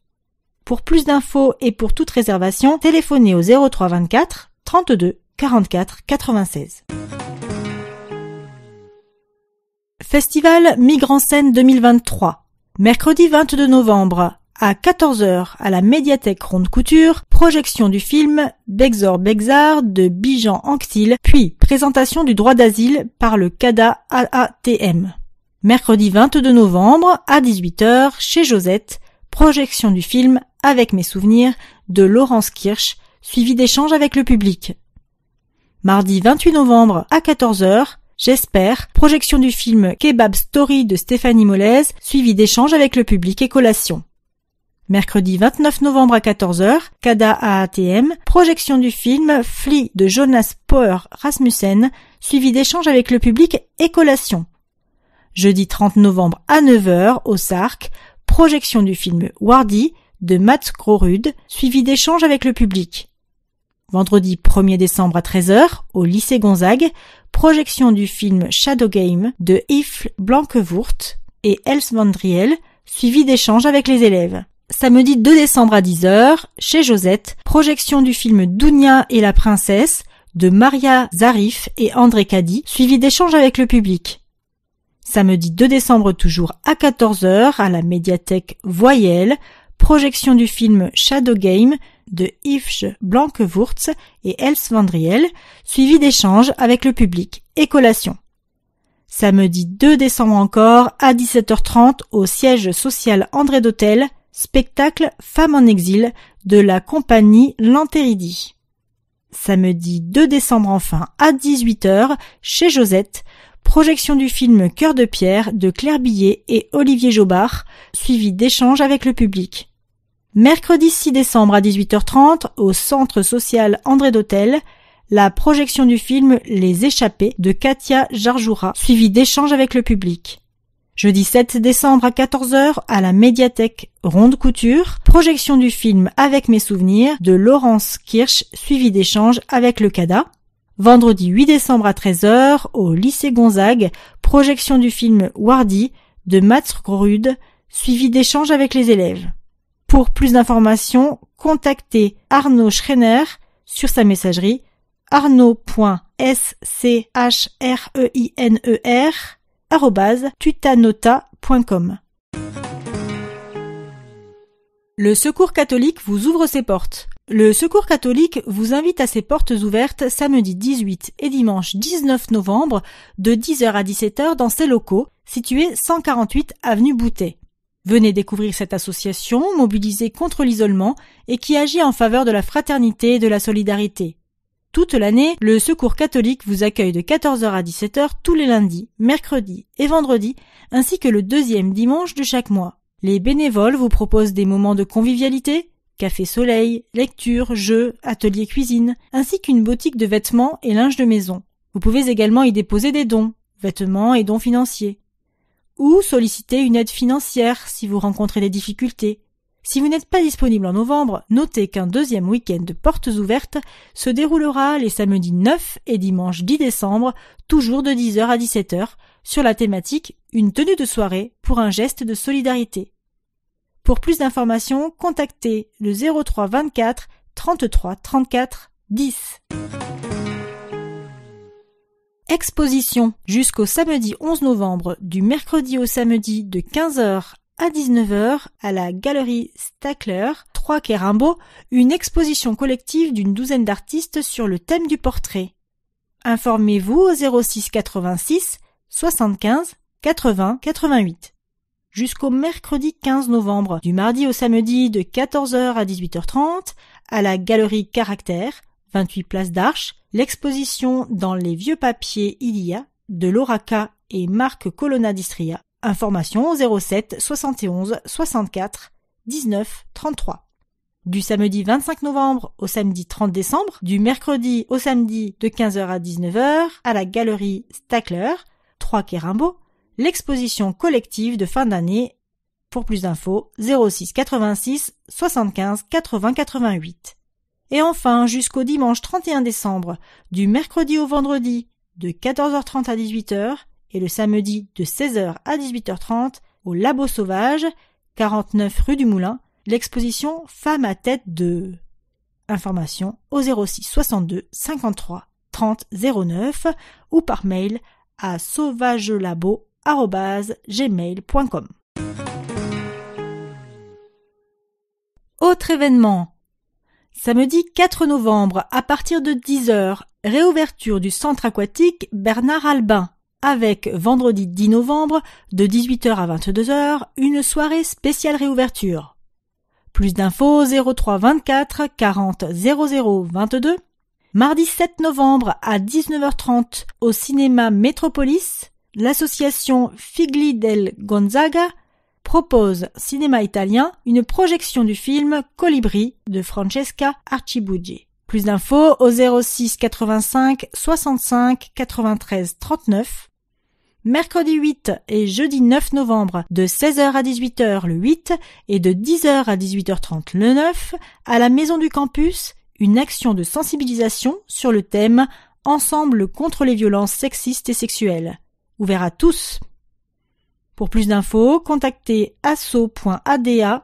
Speaker 1: Pour plus d'infos et pour toute réservation, téléphonez au 0324 32 44 96. Festival Migrant Scène 2023. Mercredi 22 novembre, à 14h, à la médiathèque Ronde Couture, projection du film Bexor Bexar de Bijan Anctil, puis présentation du droit d'asile par le CADA AATM. Mercredi 22 novembre, à 18h, chez Josette, projection du film Avec mes souvenirs de Laurence Kirsch, suivi d'échanges avec le public. Mardi 28 novembre, à 14h, J'espère, projection du film Kebab Story de Stéphanie Mollez, suivi d'échanges avec le public et collation. Mercredi 29 novembre à 14h, CADA ATM, projection du film Flea de Jonas Poer Rasmussen, suivi d'échanges avec le public et collation. Jeudi 30 novembre à 9h au SARC, projection du film Wardy de Matt Grorud, suivi d'échanges avec le public. Vendredi 1er décembre à 13h, au lycée Gonzague, projection du film Shadow Game de Yves Blankevoort et Els Van suivi d'échanges avec les élèves. Samedi 2 décembre à 10h, chez Josette, projection du film Dounia et la princesse de Maria Zarif et André Cadi suivi d'échanges avec le public. Samedi 2 décembre toujours à 14h à la médiathèque Voyelle, projection du film Shadow Game de Yves Blankewurz et Els Vandriel, suivi d'échanges avec le public et collations. Samedi 2 décembre encore, à 17h30, au siège social André d'Hôtel, spectacle Femmes en exil de la compagnie Lanteridi. Samedi 2 décembre enfin, à 18h, chez Josette, projection du film Cœur de pierre de Claire Billet et Olivier Jobard, suivi d'échanges avec le public. Mercredi 6 décembre à 18h30, au Centre social André d'Hôtel, la projection du film Les Échappés de Katia Jarjoura, suivi d'échanges avec le public. Jeudi 7 décembre à 14h à la médiathèque Ronde Couture, projection du film Avec mes souvenirs de Laurence Kirsch, suivi d'échanges avec le CADA. Vendredi 8 décembre à 13h au lycée Gonzague, projection du film Wardy de Mats Grud, suivi d'échanges avec les élèves. Pour plus d'informations, contactez Arnaud Schreiner sur sa messagerie e e tutanota.com Le Secours catholique vous ouvre ses portes. Le Secours catholique vous invite à ses portes ouvertes samedi 18 et dimanche 19 novembre de 10h à 17h dans ses locaux situés 148 avenue Boutet. Venez découvrir cette association mobilisée contre l'isolement et qui agit en faveur de la fraternité et de la solidarité. Toute l'année, le Secours catholique vous accueille de 14h à 17h tous les lundis, mercredis et vendredis, ainsi que le deuxième dimanche de chaque mois. Les bénévoles vous proposent des moments de convivialité, café soleil, lecture, jeux, atelier cuisine, ainsi qu'une boutique de vêtements et linge de maison. Vous pouvez également y déposer des dons, vêtements et dons financiers ou solliciter une aide financière si vous rencontrez des difficultés. Si vous n'êtes pas disponible en novembre, notez qu'un deuxième week-end de portes ouvertes se déroulera les samedis 9 et dimanche 10 décembre, toujours de 10h à 17h, sur la thématique Une tenue de soirée pour un geste de solidarité. Pour plus d'informations, contactez le 03 24 33 34 10. Exposition jusqu'au samedi 11 novembre, du mercredi au samedi de 15h à 19h à la galerie Stackler, 3 quai Rimbaud, une exposition collective d'une douzaine d'artistes sur le thème du portrait. Informez-vous au 06 86 75 80 88. Jusqu'au mercredi 15 novembre, du mardi au samedi de 14h à 18h30 à la galerie Caractère, 28 Place d'Arche, l'exposition Dans les vieux papiers Ilia de l'Oraca et Marc Colonna d'Istria. Information 07 71 64 19 33. Du samedi 25 novembre au samedi 30 décembre, du mercredi au samedi de 15h à 19h, à la galerie Stackler, 3 Quai Rimbaud, l'exposition collective de fin d'année. Pour plus d'infos, 06 86 75 80 88 et enfin jusqu'au dimanche 31 décembre, du mercredi au vendredi de 14h30 à 18h et le samedi de 16h à 18h30 au Labo Sauvage, 49 rue du Moulin, l'exposition Femmes à tête de information au 06 62 53 30 09 ou par mail à sauvagelabo@gmail.com. Autre événement Samedi 4 novembre, à partir de 10h, réouverture du centre aquatique Bernard Albin, avec vendredi 10 novembre, de 18h à 22h, une soirée spéciale réouverture. Plus d'infos 03 24 40 00 22. Mardi 7 novembre à 19h30 au cinéma Métropolis, l'association Figli del Gonzaga propose Cinéma Italien une projection du film Colibri de Francesca Archibugi. Plus d'infos au 06 85 65 93 39. Mercredi 8 et jeudi 9 novembre de 16h à 18h le 8 et de 10h à 18h30 le 9 à la Maison du Campus, une action de sensibilisation sur le thème Ensemble contre les violences sexistes et sexuelles. Ouvert à tous. Pour plus d'infos, contactez e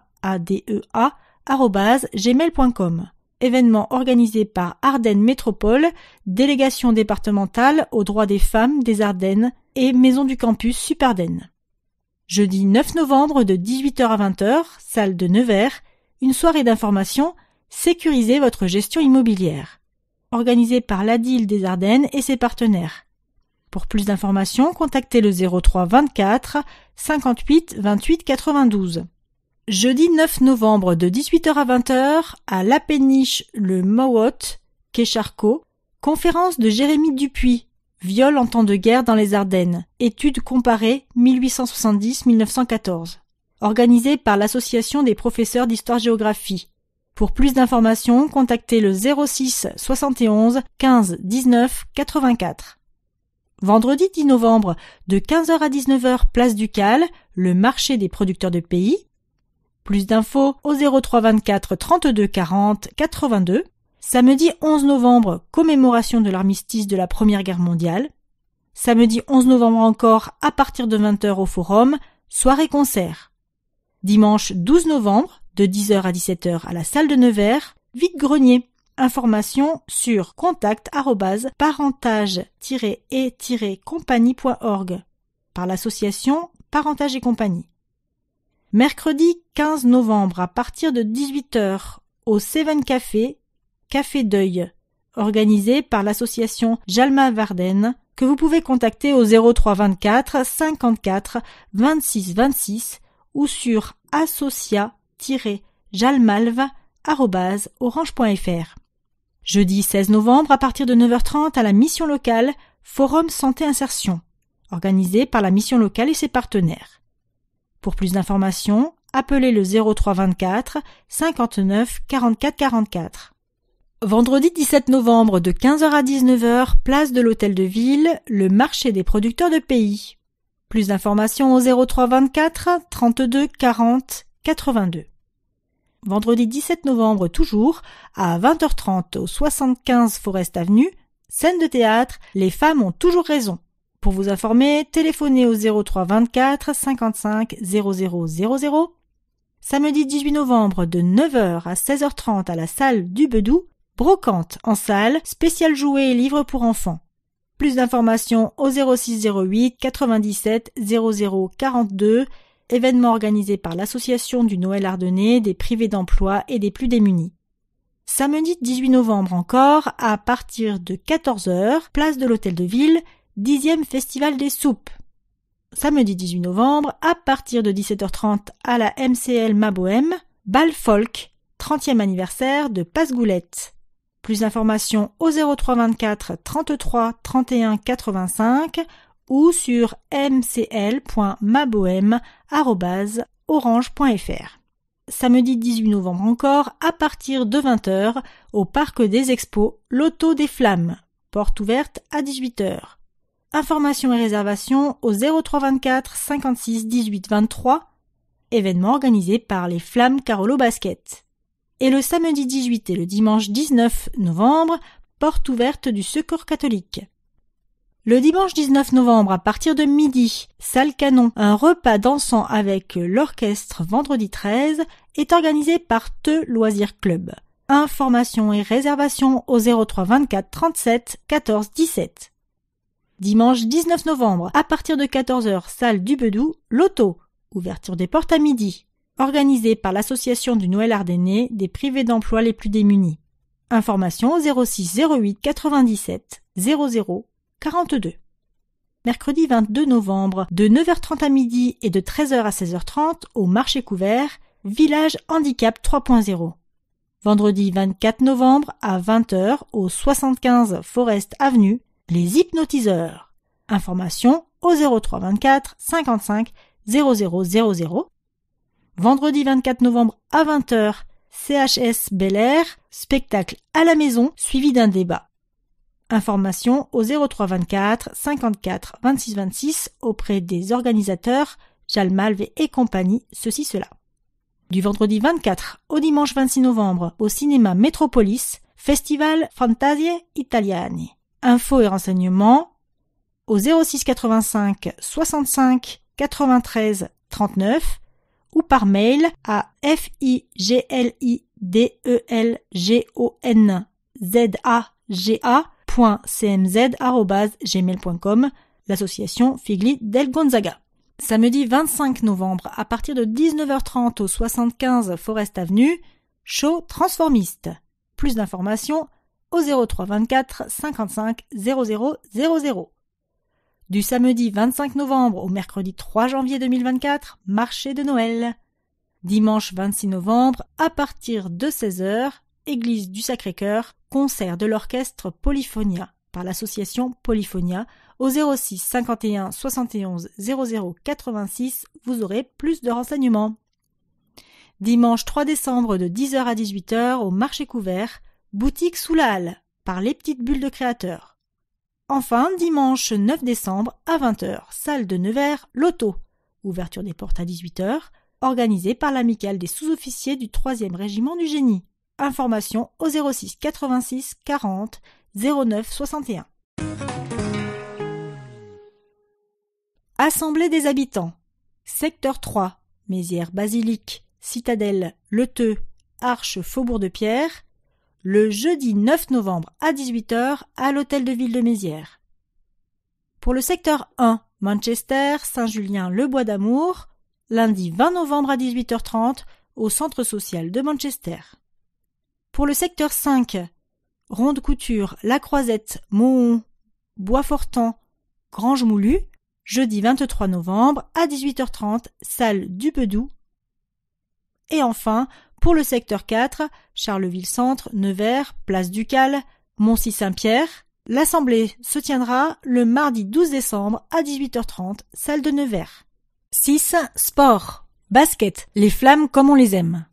Speaker 1: gmail.com Événement organisé par Ardennes Métropole, délégation départementale aux droits des femmes des Ardennes et Maison du campus Superdenne. Jeudi 9 novembre de 18h à 20h, salle de Nevers, une soirée d'information Sécurisez votre gestion immobilière. Organisée par l'ADIL des Ardennes et ses partenaires. Pour plus d'informations, contactez le 03 24 58 28 92. Jeudi 9 novembre de 18h à 20h à La Péniche, le Mawot, Quécharco, conférence de Jérémy Dupuis, Viol en temps de guerre dans les Ardennes, étude comparée 1870-1914, organisée par l'Association des professeurs d'histoire-géographie. Pour plus d'informations, contactez le 06 71 15 19 84. Vendredi 10 novembre, de 15h à 19h, place du Cal, le marché des producteurs de pays. Plus d'infos au 03 24 32 40 82. Samedi 11 novembre, commémoration de l'armistice de la Première Guerre mondiale. Samedi 11 novembre encore, à partir de 20h au Forum, soirée concert. Dimanche 12 novembre, de 10h à 17h à la salle de Nevers, vide grenier. Information sur contact-parentage-et-compagnie.org par l'association Parentage et compagnie. Mercredi 15 novembre à partir de 18h au Seven Café, Café Deuil, organisé par l'association Jalma Varden que vous pouvez contacter au 0324 54 26 26 ou sur associa orangefr Jeudi 16 novembre, à partir de 9h30, à la mission locale, Forum Santé Insertion, organisé par la mission locale et ses partenaires. Pour plus d'informations, appelez le 0324 59 44 44. Vendredi 17 novembre de 15h à 19h, place de l'hôtel de ville, le marché des producteurs de pays. Plus d'informations au 03 24 32 40 82 vendredi 17 novembre toujours, à 20h30 au 75 Forest Avenue, scène de théâtre, les femmes ont toujours raison. Pour vous informer, téléphonez au 03 24 55 00 00. Samedi 18 novembre de 9h à 16h30 à la salle du Bedou, brocante en salle, spécial jouets et livres pour enfants. Plus d'informations au 06 08 97 00 42 événement organisé par l'association du Noël Ardennais des privés d'emploi et des plus démunis. Samedi 18 novembre encore, à partir de 14h, place de l'Hôtel de Ville, 10e Festival des soupes. Samedi 18 novembre, à partir de 17h30 à la MCL Maboème, Bal Folk, 30e anniversaire de Passegoulette. Plus d'informations au 03 24 33 31 85 ou sur mcl.maboem@orange.fr. Samedi 18 novembre encore, à partir de 20h, au Parc des Expos, l'Auto des Flammes. Porte ouverte à 18h. Informations et réservations au 0324 56 18 23, événement organisé par les Flammes Carolo Basket. Et le samedi 18 et le dimanche 19 novembre, porte ouverte du Secours catholique. Le dimanche 19 novembre, à partir de midi, salle canon, un repas dansant avec l'orchestre vendredi 13 est organisé par Te Loisirs Club. Informations et réservations au 03 24 37 14 17. Dimanche 19 novembre, à partir de 14h, salle du Bedou, Loto. Ouverture des portes à midi. Organisé par l'association du Noël Ardennais des privés d'emploi les plus démunis. Informations 06 08 97 00 42. Mercredi 22 novembre, de 9h30 à midi et de 13h à 16h30 au marché couvert, village handicap 3.0. Vendredi 24 novembre à 20h au 75 Forest Avenue, les hypnotiseurs. Information au 03 24 55 0000. Vendredi 24 novembre à 20h, CHS Bel Air, spectacle à la maison suivi d'un débat. Information au 03 24 54 26 26 auprès des organisateurs Jalmalve et compagnie, ceci cela. Du vendredi 24 au dimanche 26 novembre au cinéma Metropolis, Festival Fantasie Italiani. Infos et renseignements au 06 85 65 93 39 ou par mail à F I I G G L L D E O N Z A A www.cmz.gmail.com l'association Figli del Gonzaga. Samedi 25 novembre, à partir de 19h30 au 75 Forest Avenue, show transformiste. Plus d'informations au 03 24 55 00 00. Du samedi 25 novembre au mercredi 3 janvier 2024, marché de Noël. Dimanche 26 novembre, à partir de 16h, église du Sacré-Cœur, Concert de l'orchestre Polyphonia par l'association Polyphonia au 06 51 71 00 86, vous aurez plus de renseignements. Dimanche 3 décembre de 10h à 18h au marché couvert, boutique sous la halle par les petites bulles de créateurs. Enfin, dimanche 9 décembre à 20h, salle de Nevers, Loto. Ouverture des portes à 18h, organisée par l'amicale des sous-officiers du 3e régiment du génie. Information au 06 86 40 09 61. Assemblée des habitants. Secteur 3. Mézières Basilique, Citadelle, Le Teu, Arche, Faubourg de Pierre. Le jeudi 9 novembre à 18h à l'hôtel de ville de Mézières. Pour le secteur 1, Manchester, Saint-Julien, Le Bois d'Amour. Lundi 20 novembre à 18h30 au centre social de Manchester. Pour le secteur 5, Ronde Couture, La Croisette, mont Bois Grange Moulu, jeudi 23 novembre à 18h30, salle du Bedou. Et enfin, pour le secteur 4, Charleville Centre, Nevers, Place Ducal, Montcy-Saint-Pierre, l'assemblée se tiendra le mardi 12 décembre à 18h30, salle de Nevers. 6. Sport. Basket. Les flammes comme on les aime.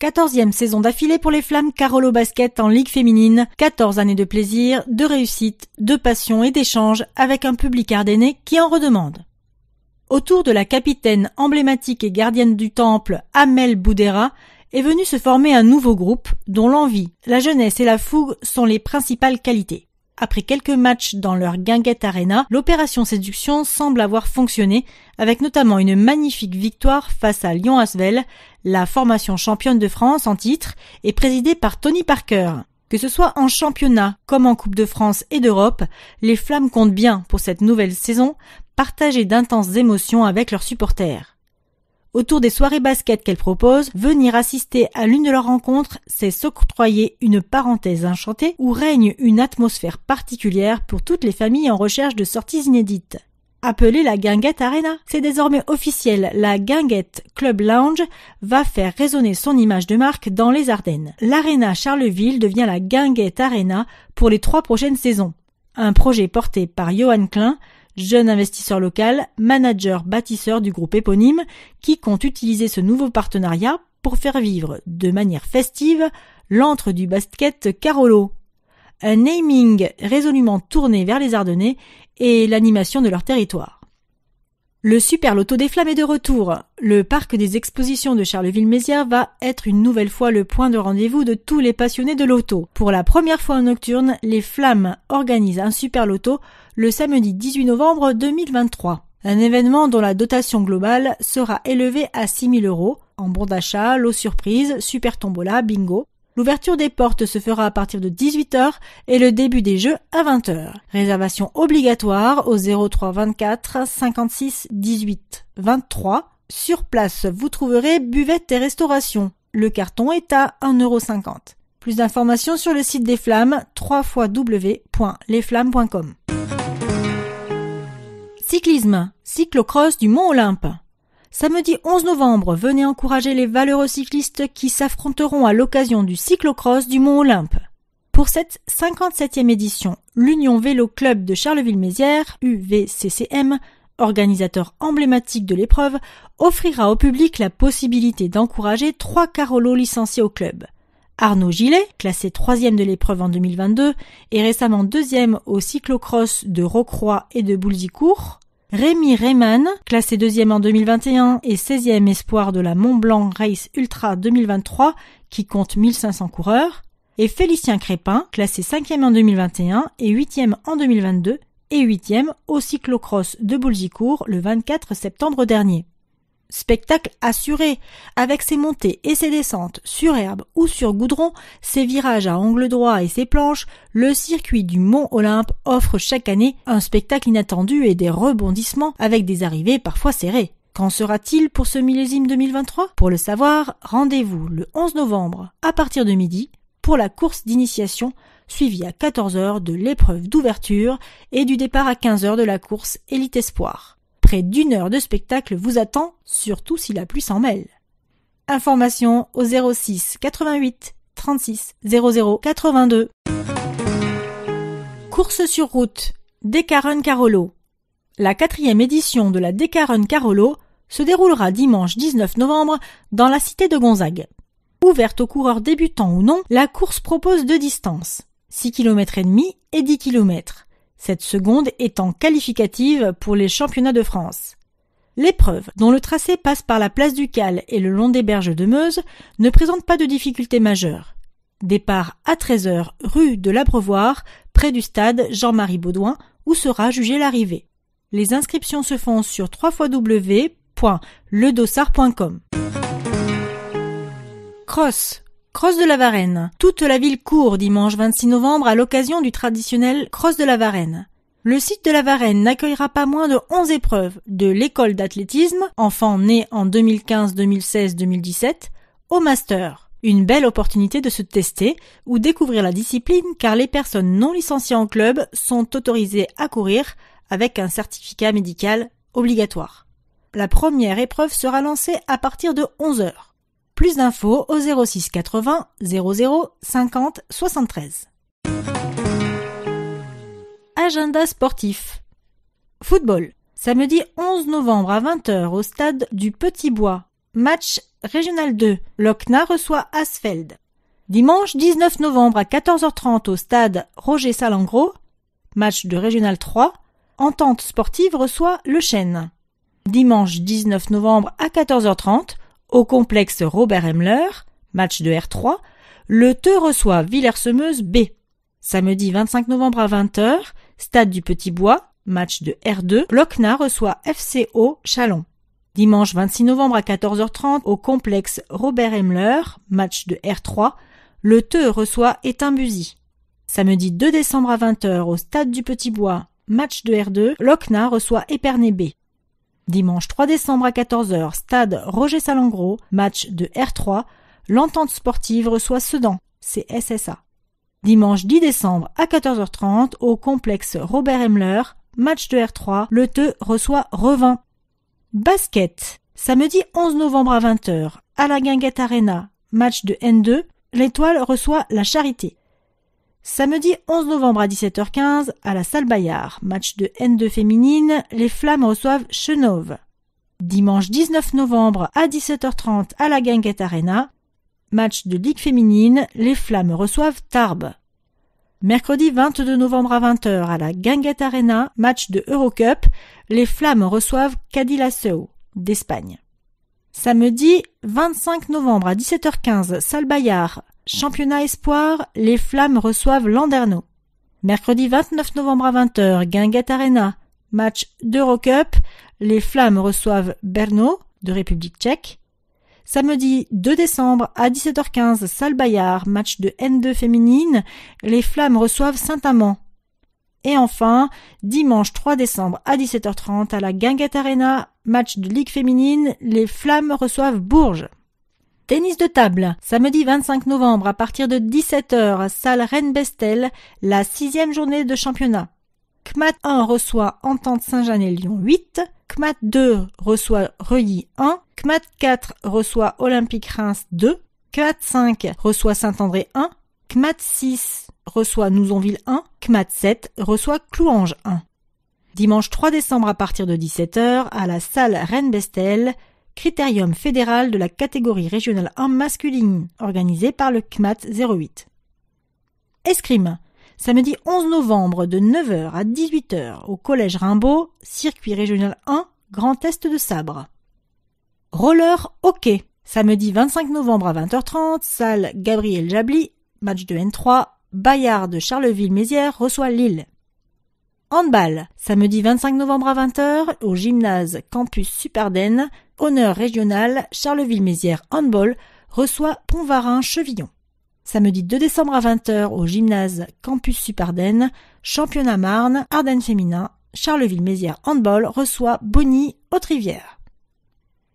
Speaker 1: 14e saison d'affilée pour les Flammes Carolo Basket en Ligue féminine. 14 années de plaisir, de réussite, de passion et d'échange avec un public ardennais qui en redemande. Autour de la capitaine emblématique et gardienne du temple Amel Boudera est venu se former un nouveau groupe dont l'envie, la jeunesse et la fougue sont les principales qualités. Après quelques matchs dans leur Guinguette Arena, l'opération séduction semble avoir fonctionné, avec notamment une magnifique victoire face à Lyon Asvel, la formation championne de France en titre et présidée par Tony Parker. Que ce soit en championnat comme en Coupe de France et d'Europe, les Flammes comptent bien pour cette nouvelle saison, partager d'intenses émotions avec leurs supporters autour des soirées basket qu'elle propose, venir assister à l'une de leurs rencontres, c'est s'octroyer une parenthèse enchantée où règne une atmosphère particulière pour toutes les familles en recherche de sorties inédites. Appelée la Guinguette Arena, c'est désormais officiel, la Guinguette Club Lounge va faire résonner son image de marque dans les Ardennes. L'Arena Charleville devient la Guinguette Arena pour les trois prochaines saisons. Un projet porté par Johan Klein, jeune investisseur local, manager bâtisseur du groupe éponyme, qui compte utiliser ce nouveau partenariat pour faire vivre de manière festive l'antre du basket Carolo. Un naming résolument tourné vers les Ardennais et l'animation de leur territoire. Le Super Loto des Flammes est de retour. Le parc des expositions de Charleville-Mézières va être une nouvelle fois le point de rendez-vous de tous les passionnés de loto. Pour la première fois en nocturne, les Flammes organisent un Super Loto le samedi 18 novembre 2023. Un événement dont la dotation globale sera élevée à 6 000 euros en bon d'achat, lot surprise, super tombola, bingo. L'ouverture des portes se fera à partir de 18h et le début des jeux à 20h. Réservation obligatoire au 03 24 56 18 23. Sur place, vous trouverez buvette et restauration. Le carton est à 1,50€. Plus d'informations sur le site des Flammes, www.lesflammes.com. Cyclisme, cyclocross du Mont Olympe. Samedi 11 novembre, venez encourager les valeureux cyclistes qui s'affronteront à l'occasion du cyclocross du Mont Olympe. Pour cette 57e édition, l'Union Vélo Club de Charleville-Mézières, UVCCM, organisateur emblématique de l'épreuve, offrira au public la possibilité d'encourager trois carolos licenciés au club. Arnaud Gillet, classé troisième de l'épreuve en 2022 et récemment deuxième au cyclocross de Rocroi et de Boulzicourt, Rémi Rayman, classé deuxième en 2021 et 16e espoir de la Mont Blanc Race Ultra 2023, qui compte 1500 coureurs, et Félicien Crépin, classé 5e en 2021 et 8e en 2022, et huitième au cyclocross de Boulzicourt le 24 septembre dernier. Spectacle assuré, avec ses montées et ses descentes sur herbe ou sur goudron, ses virages à angle droit et ses planches, le circuit du Mont Olympe offre chaque année un spectacle inattendu et des rebondissements avec des arrivées parfois serrées. Qu'en sera-t-il pour ce millésime 2023 Pour le savoir, rendez-vous le 11 novembre à partir de midi pour la course d'initiation suivie à 14h de l'épreuve d'ouverture et du départ à 15h de la course Élite Espoir d'une heure de spectacle vous attend, surtout si la pluie s'en mêle. Information au 06 88 36 00 82. Course sur route, Decaron Carolo. La quatrième édition de la Decaron Carolo se déroulera dimanche 19 novembre dans la cité de Gonzague. Ouverte aux coureurs débutants ou non, la course propose deux distances, 6 km et demi et 10 km cette seconde étant qualificative pour les championnats de France. L'épreuve, dont le tracé passe par la place du Cal et le long des berges de Meuse, ne présente pas de difficultés majeures. Départ à 13h rue de l'Abreuvoir, près du stade Jean-Marie Baudouin, où sera jugée l'arrivée. Les inscriptions se font sur www.ledossard.com. Cross, Cross de la Varenne. Toute la ville court dimanche 26 novembre à l'occasion du traditionnel Cross de la Varenne. Le site de la Varenne n'accueillera pas moins de 11 épreuves, de l'école d'athlétisme, enfants né en 2015, 2016, 2017, au master. Une belle opportunité de se tester ou découvrir la discipline car les personnes non licenciées en club sont autorisées à courir avec un certificat médical obligatoire. La première épreuve sera lancée à partir de 11 heures. Plus d'infos au 06 80 00 50 73. Agenda sportif. Football. Samedi 11 novembre à 20h au stade du Petit Bois. Match Régional 2. Locna reçoit Asfeld. Dimanche 19 novembre à 14h30 au stade Roger Salengro. Match de Régional 3. Entente sportive reçoit Le Chêne. Dimanche 19 novembre à 14h30 au complexe Robert hemmler match de R3, le Te reçoit Villersemeuse B. Samedi 25 novembre à 20h, stade du Petit Bois, match de R2, Locna reçoit FCO Chalon. Dimanche 26 novembre à 14h30 au complexe Robert hemmler match de R3, le Te reçoit Étimbusy. Samedi 2 décembre à 20h au stade du Petit Bois, match de R2, Locna reçoit Épernay B. Dimanche 3 décembre à 14h, stade Roger Salengro, match de R3, l'entente sportive reçoit Sedan, c'est SSA. Dimanche 10 décembre à 14h30 au complexe Robert hemmler match de R3, le Te reçoit Revin. Basket. Samedi 11 novembre à 20h à la Guinguette Arena, match de N2, l'étoile reçoit la charité. Samedi 11 novembre à 17h15, à la salle Bayard, match de N2 féminine, les Flammes reçoivent Chenove. Dimanche 19 novembre à 17h30 à la Guinguette Arena, match de Ligue féminine, les Flammes reçoivent Tarbes. Mercredi 22 novembre à 20h à la Guinguette Arena, match de Eurocup, les Flammes reçoivent Cadillaceo d'Espagne. Samedi 25 novembre à 17h15, salle Bayard, Championnat Espoir, les Flammes reçoivent Landerneau. Mercredi 29 novembre à 20h, Guinguette Arena. Match d'Eurocup, les Flammes reçoivent Brno de République tchèque. Samedi 2 décembre à 17h15, Salle Bayard, match de N2 féminine, les Flammes reçoivent Saint-Amand. Et enfin, dimanche 3 décembre à 17h30 à la Guinguette Arena, match de Ligue féminine, les Flammes reçoivent Bourges. Tennis de table, samedi 25 novembre à partir de 17h, salle Rennes-Bestel, la sixième journée de championnat. CMAT 1 reçoit Entente Saint-Jean-et-Lyon 8, CMAT 2 reçoit Reuilly 1, CMAT 4 reçoit Olympique Reims 2, CMAT 5 reçoit Saint-André 1, CMAT 6 reçoit Nousonville 1, CMAT 7 reçoit Clouange 1. Dimanche 3 décembre à partir de 17h à la salle Rennes-Bestel, critérium fédéral de la catégorie régionale 1 masculine, organisé par le CMAT 08. Escrime. Samedi 11 novembre de 9h à 18h au Collège Rimbaud, circuit régional 1, Grand Est de Sabre. Roller hockey. Samedi 25 novembre à 20h30, salle Gabriel Jabli, match de N3, Bayard de Charleville-Mézières reçoit Lille. Handball. Samedi 25 novembre à 20h au gymnase Campus Superdenne, honneur régional, Charleville-Mézières Handball reçoit Pontvarin-Chevillon. Samedi 2 décembre à 20h au gymnase Campus Suparden, Championnat Marne, Ardennes féminin, Charleville-Mézières Handball reçoit Bonny, Haute-Rivière.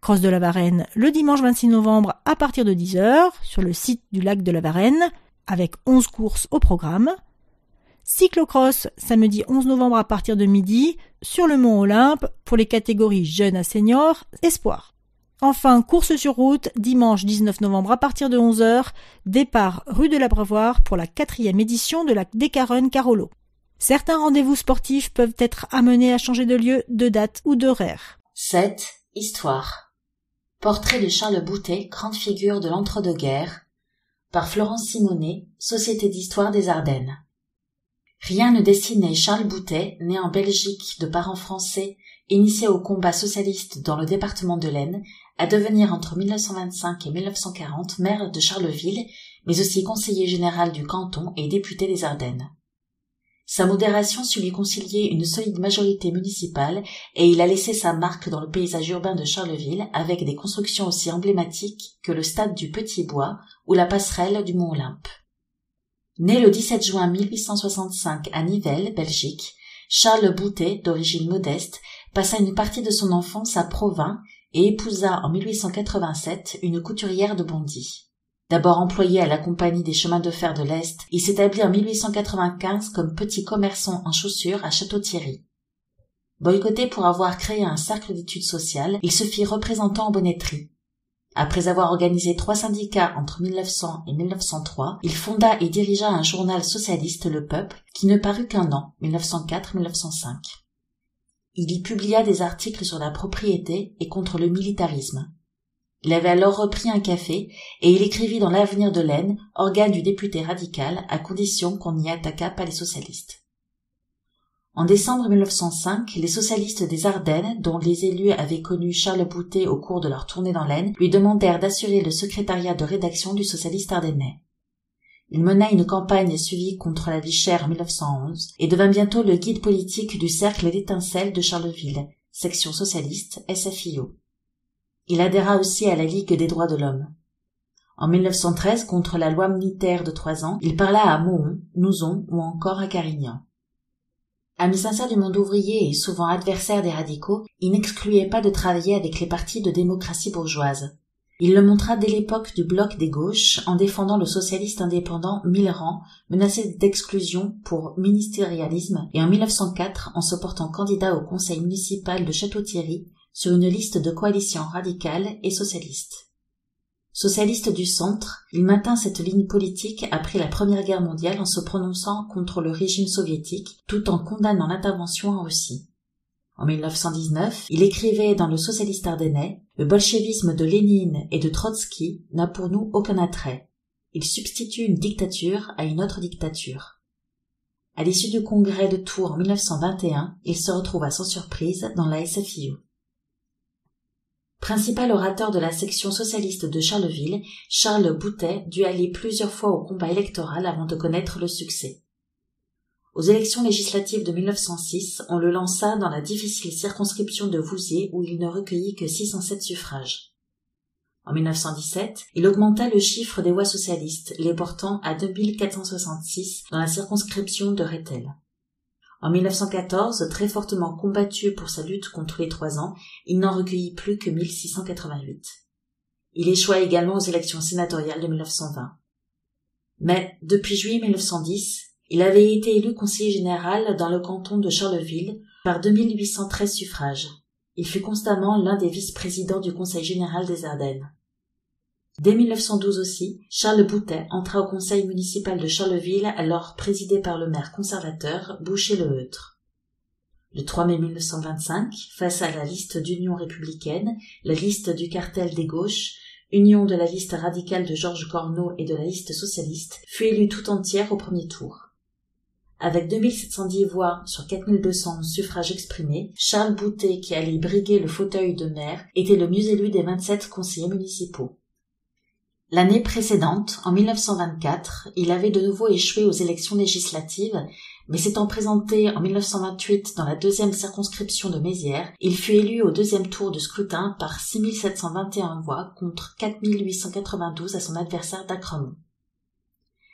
Speaker 1: Cross de la Varenne le dimanche 26 novembre à partir de 10h sur le site du lac de la Varenne avec 11 courses au programme. Cyclocross, samedi 11 novembre à partir de midi, sur le Mont Olympe, pour les catégories jeunes à seniors, espoir. Enfin, course sur route, dimanche 19 novembre à partir de 11h, départ rue de la l'Abreuvoir pour la quatrième édition de la décarenne Carolo. Certains rendez-vous sportifs peuvent être amenés à changer de lieu, de date ou d'horaire. 7. Histoire. Portrait de Charles Boutet, grande figure de
Speaker 2: l'entre-deux-guerres, par Florence Simonet, Société d'histoire des Ardennes. Rien ne dessinait Charles Boutet, né en Belgique de parents français, initié au combat socialiste dans le département de l'Aisne, à devenir entre 1925 et 1940 maire de Charleville, mais aussi conseiller général du canton et député des Ardennes. Sa modération sut lui concilier une solide majorité municipale et il a laissé sa marque dans le paysage urbain de Charleville avec des constructions aussi emblématiques que le stade du Petit Bois ou la passerelle du Mont Olympe. Né le 17 juin 1865 à Nivelles, Belgique, Charles Boutet, d'origine modeste, passa une partie de son enfance à Provins et épousa en 1887 une couturière de Bondy. D'abord employé à la Compagnie des chemins de fer de l'Est, il s'établit en 1895 comme petit commerçant en chaussures à Château-Thierry. Boycotté pour avoir créé un cercle d'études sociales, il se fit représentant en bonnetterie. Après avoir organisé trois syndicats entre 1900 et 1903, il fonda et dirigea un journal socialiste, Le Peuple, qui ne parut qu'un an, 1904-1905. Il y publia des articles sur la propriété et contre le militarisme. Il avait alors repris un café et il écrivit dans l'avenir de l'Aisne, organe du député radical, à condition qu'on n'y attaquât pas les socialistes. En décembre 1905, les socialistes des Ardennes, dont les élus avaient connu Charles Boutet au cours de leur tournée dans l'Aisne, lui demandèrent d'assurer le secrétariat de rédaction du socialiste ardennais. Il mena une campagne suivie contre la vie chère en 1911 et devint bientôt le guide politique du cercle d'étincelles de Charleville, section socialiste SFIO. Il adhéra aussi à la Ligue des droits de l'homme. En 1913, contre la loi militaire de trois ans, il parla à Mohon, Nouzon ou encore à Carignan. Amis sincère du monde ouvrier et souvent adversaire des radicaux, il n'excluait pas de travailler avec les partis de démocratie bourgeoise. Il le montra dès l'époque du bloc des gauches en défendant le socialiste indépendant Millerand, menacé d'exclusion pour ministérialisme, et en 1904 en se portant candidat au conseil municipal de Château-Thierry sur une liste de coalitions radicales et socialistes. Socialiste du centre, il maintint cette ligne politique après la Première Guerre mondiale en se prononçant contre le régime soviétique tout en condamnant l'intervention en Russie. En 1919, il écrivait dans Le Socialiste ardennais Le bolchevisme de Lénine et de Trotsky n'a pour nous aucun attrait. Il substitue une dictature à une autre dictature. À l'issue du congrès de Tours en 1921, il se retrouva sans surprise dans la SFIU. Principal orateur de la section socialiste de Charleville, Charles Boutet dut aller plusieurs fois au combat électoral avant de connaître le succès. Aux élections législatives de 1906, on le lança dans la difficile circonscription de Vouziers où il ne recueillit que 607 suffrages. En 1917, il augmenta le chiffre des voix socialistes, les portant à 2466 dans la circonscription de Rethel. En 1914, très fortement combattu pour sa lutte contre les trois ans, il n'en recueillit plus que 1688. Il échoua également aux élections sénatoriales de 1920. Mais, depuis juillet 1910, il avait été élu conseiller général dans le canton de Charleville par 2813 suffrages. Il fut constamment l'un des vice-présidents du Conseil général des Ardennes. Dès 1912 aussi, Charles Boutet entra au conseil municipal de Charleville, alors présidé par le maire conservateur Boucher-le-Heutre. Le 3 mai 1925, face à la liste d'Union républicaine, la liste du cartel des gauches, union de la liste radicale de Georges Corneau et de la liste socialiste, fut élue tout entière au premier tour. Avec 2710 voix sur 4200 suffrages exprimés, Charles Boutet, qui allait briguer le fauteuil de maire, était le mieux élu des 27 conseillers municipaux. L'année précédente, en 1924, il avait de nouveau échoué aux élections législatives, mais s'étant présenté en 1928 dans la deuxième circonscription de Mézières, il fut élu au deuxième tour de scrutin par 6721 voix contre 4892 à son adversaire d'Acremont.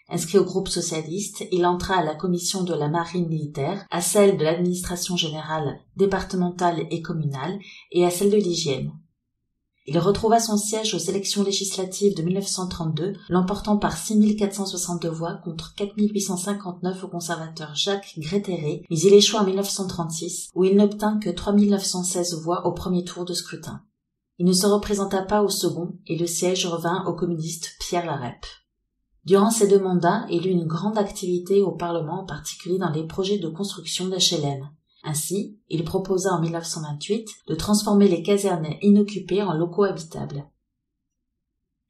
Speaker 2: Inscrit au groupe socialiste, il entra à la commission de la marine militaire, à celle de l'administration générale départementale et communale, et à celle de l'hygiène. Il retrouva son siège aux élections législatives de 1932, l'emportant par 6462 voix contre 4859 au conservateur Jacques Grétéré, mais il échoua en 1936, où il n'obtint que 3916 voix au premier tour de scrutin. Il ne se représenta pas au second, et le siège revint au communiste Pierre Larep. Durant ses deux mandats, il eut une grande activité au Parlement, en particulier dans les projets de construction d'HLM. Ainsi, il proposa en 1928 de transformer les casernes inoccupées en locaux habitables.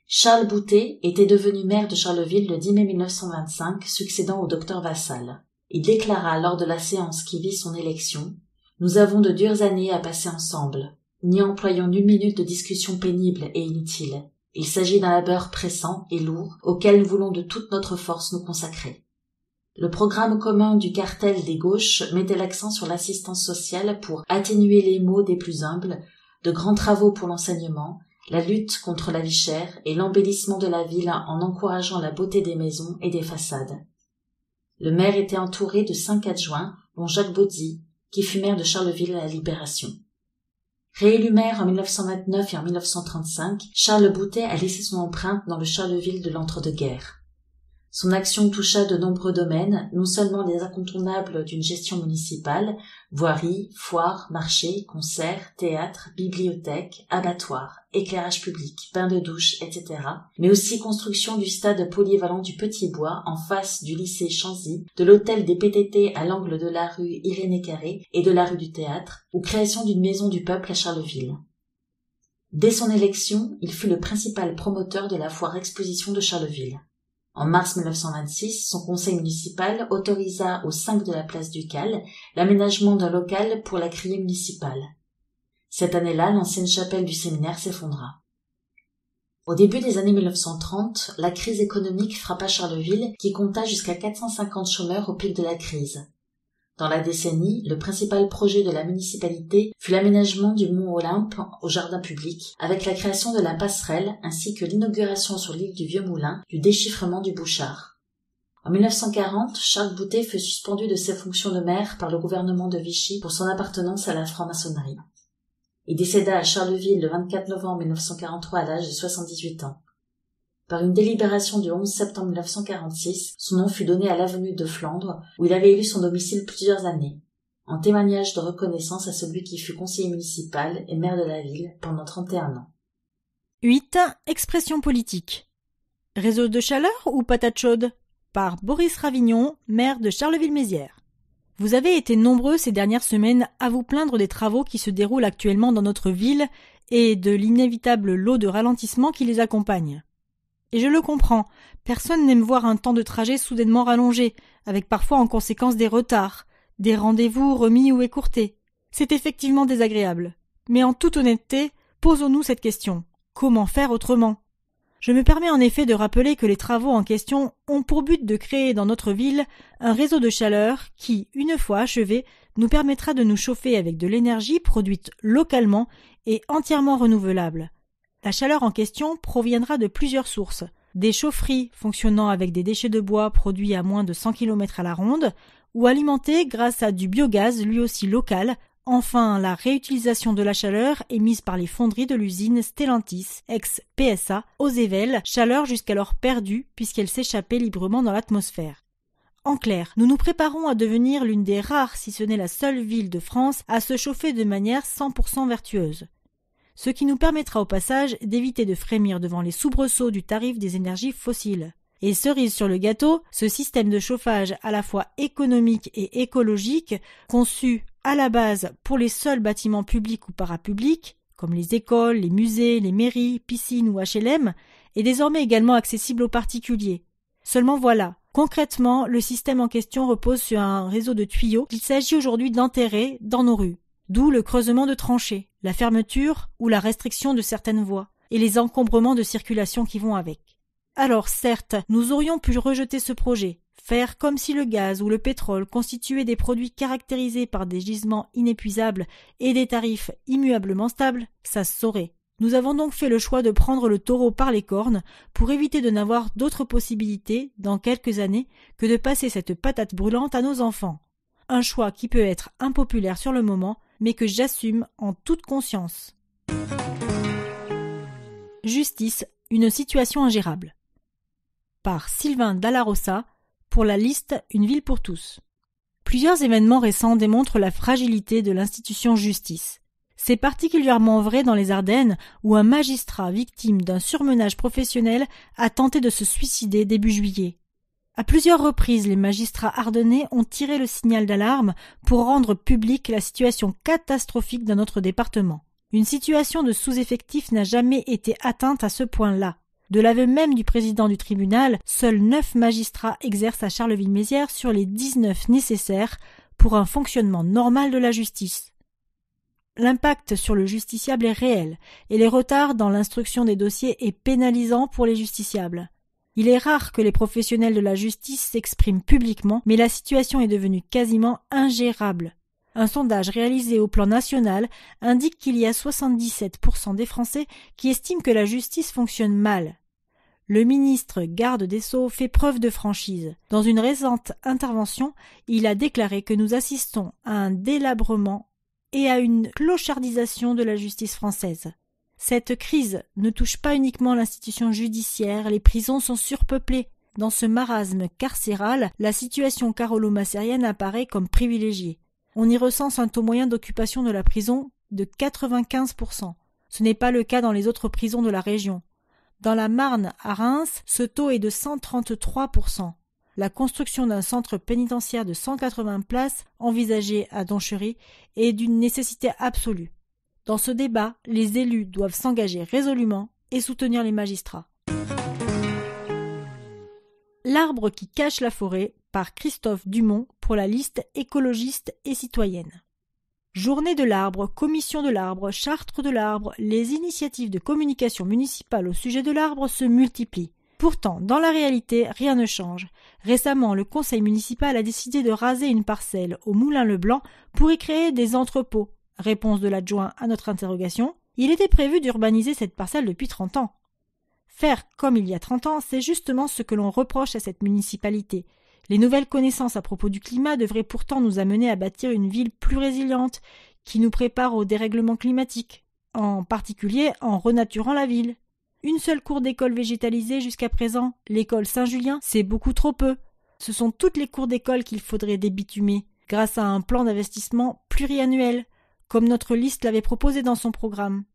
Speaker 2: Charles Boutet était devenu maire de Charleville le 10 mai 1925, succédant au docteur Vassal. Il déclara lors de la séance qui vit son élection Nous avons de dures années à passer ensemble. N'y employons une minute de discussion pénible et inutile. Il s'agit d'un labeur pressant et lourd auquel nous voulons de toute notre force nous consacrer. Le programme commun du cartel des gauches mettait l'accent sur l'assistance sociale pour atténuer les maux des plus humbles, de grands travaux pour l'enseignement, la lutte contre la vie chère et l'embellissement de la ville en encourageant la beauté des maisons et des façades. Le maire était entouré de cinq adjoints, dont Jacques Baudy, qui fut maire de Charleville à la Libération. Réélu maire en 1929 et en 1935, Charles Boutet a laissé son empreinte dans le Charleville de l'entre-deux-guerres. Son action toucha de nombreux domaines, non seulement les incontournables d'une gestion municipale, voirie, foire, marché, concerts, théâtre, bibliothèque, abattoirs, éclairage public, bains de douche, etc., mais aussi construction du stade polyvalent du Petit Bois en face du lycée Chanzy, de l'hôtel des PTT à l'angle de la rue Irénée Carré et de la rue du Théâtre, ou création d'une maison du peuple à Charleville. Dès son élection, il fut le principal promoteur de la foire exposition de Charleville. En mars 1926, son conseil municipal autorisa au cinq de la place du Cal l'aménagement d'un local pour la criée municipale. Cette année-là, l'ancienne chapelle du séminaire s'effondra. Au début des années 1930, la crise économique frappa Charleville qui compta jusqu'à 450 chômeurs au pic de la crise. Dans la décennie, le principal projet de la municipalité fut l'aménagement du mont Olympe au jardin public, avec la création de la passerelle ainsi que l'inauguration sur l'île du Vieux-Moulin du déchiffrement du Bouchard. En 1940, Charles Boutet fut suspendu de ses fonctions de maire par le gouvernement de Vichy pour son appartenance à la franc-maçonnerie. Il décéda à Charleville le 24 novembre 1943 à l'âge de 78 ans. Par une délibération du 11 septembre 1946, son nom fut donné à l'avenue de Flandre, où il avait élu son domicile plusieurs années, en témoignage de reconnaissance à celui qui fut conseiller municipal
Speaker 1: et maire de la ville pendant 31 ans. 8. Expression politique. Réseau de chaleur ou patate chaude Par Boris Ravignon, maire de Charleville-Mézières. Vous avez été nombreux ces dernières semaines à vous plaindre des travaux qui se déroulent actuellement dans notre ville et de l'inévitable lot de ralentissement qui les accompagne. Et je le comprends. Personne n'aime voir un temps de trajet soudainement rallongé, avec parfois en conséquence des retards, des rendez-vous remis ou écourtés. C'est effectivement désagréable. Mais en toute honnêteté, posons-nous cette question. Comment faire autrement Je me permets en effet de rappeler que les travaux en question ont pour but de créer dans notre ville un réseau de chaleur qui, une fois achevé, nous permettra de nous chauffer avec de l'énergie produite localement et entièrement renouvelable la chaleur en question proviendra de plusieurs sources des chaufferies fonctionnant avec des déchets de bois produits à moins de 100 km à la ronde, ou alimentées grâce à du biogaz lui aussi local. Enfin, la réutilisation de la chaleur émise par les fonderies de l'usine Stellantis, ex-PSA, aux Évelles, chaleur jusqu'alors perdue puisqu'elle s'échappait librement dans l'atmosphère. En clair, nous nous préparons à devenir l'une des rares, si ce n'est la seule ville de France, à se chauffer de manière 100% vertueuse ce qui nous permettra au passage d'éviter de frémir devant les soubresauts du tarif des énergies fossiles. Et cerise sur le gâteau, ce système de chauffage à la fois économique et écologique, conçu à la base pour les seuls bâtiments publics ou parapublics, comme les écoles, les musées, les mairies, piscines ou HLM, est désormais également accessible aux particuliers. Seulement voilà, concrètement, le système en question repose sur un réseau de tuyaux qu'il s'agit aujourd'hui d'enterrer dans nos rues d'où le creusement de tranchées, la fermeture ou la restriction de certaines voies, et les encombrements de circulation qui vont avec. Alors certes, nous aurions pu rejeter ce projet, faire comme si le gaz ou le pétrole constituaient des produits caractérisés par des gisements inépuisables et des tarifs immuablement stables, ça se saurait. Nous avons donc fait le choix de prendre le taureau par les cornes pour éviter de n'avoir d'autre possibilité, dans quelques années, que de passer cette patate brûlante à nos enfants. Un choix qui peut être impopulaire sur le moment, mais que j'assume en toute conscience. Justice, une situation ingérable. Par Sylvain Dallarossa pour la liste Une ville pour tous. Plusieurs événements récents démontrent la fragilité de l'institution justice. C'est particulièrement vrai dans les Ardennes où un magistrat victime d'un surmenage professionnel a tenté de se suicider début juillet. À plusieurs reprises, les magistrats ardennais ont tiré le signal d'alarme pour rendre publique la situation catastrophique dans notre département. Une situation de sous-effectif n'a jamais été atteinte à ce point-là. De l'aveu même du président du tribunal, seuls neuf magistrats exercent à Charleville-Mézières sur les dix-neuf nécessaires pour un fonctionnement normal de la justice. L'impact sur le justiciable est réel et les retards dans l'instruction des dossiers est pénalisant pour les justiciables. Il est rare que les professionnels de la justice s'expriment publiquement, mais la situation est devenue quasiment ingérable. Un sondage réalisé au plan national indique qu'il y a 77% des Français qui estiment que la justice fonctionne mal. Le ministre garde des Sceaux fait preuve de franchise. Dans une récente intervention, il a déclaré que nous assistons à un délabrement et à une clochardisation de la justice française. Cette crise ne touche pas uniquement l'institution judiciaire, les prisons sont surpeuplées. Dans ce marasme carcéral, la situation carolo apparaît comme privilégiée. On y recense un taux moyen d'occupation de la prison de 95%. Ce n'est pas le cas dans les autres prisons de la région. Dans la Marne, à Reims, ce taux est de 133%. La construction d'un centre pénitentiaire de 180 places envisagé à Donchery est d'une nécessité absolue. Dans ce débat, les élus doivent s'engager résolument et soutenir les magistrats. L'arbre qui cache la forêt par Christophe Dumont pour la liste écologiste et citoyenne. Journée de l'arbre, commission de l'arbre, chartre de l'arbre, les initiatives de communication municipale au sujet de l'arbre se multiplient. Pourtant, dans la réalité, rien ne change. Récemment, le conseil municipal a décidé de raser une parcelle au Moulin Leblanc pour y créer des entrepôts Réponse de l'adjoint à notre interrogation. Il était prévu d'urbaniser cette parcelle depuis 30 ans. Faire comme il y a 30 ans, c'est justement ce que l'on reproche à cette municipalité. Les nouvelles connaissances à propos du climat devraient pourtant nous amener à bâtir une ville plus résiliente, qui nous prépare au dérèglement climatique, en particulier en renaturant la ville. Une seule cour d'école végétalisée jusqu'à présent, l'école Saint-Julien, c'est beaucoup trop peu. Ce sont toutes les cours d'école qu'il faudrait débitumer, grâce à un plan d'investissement pluriannuel comme notre liste l'avait proposé dans son programme.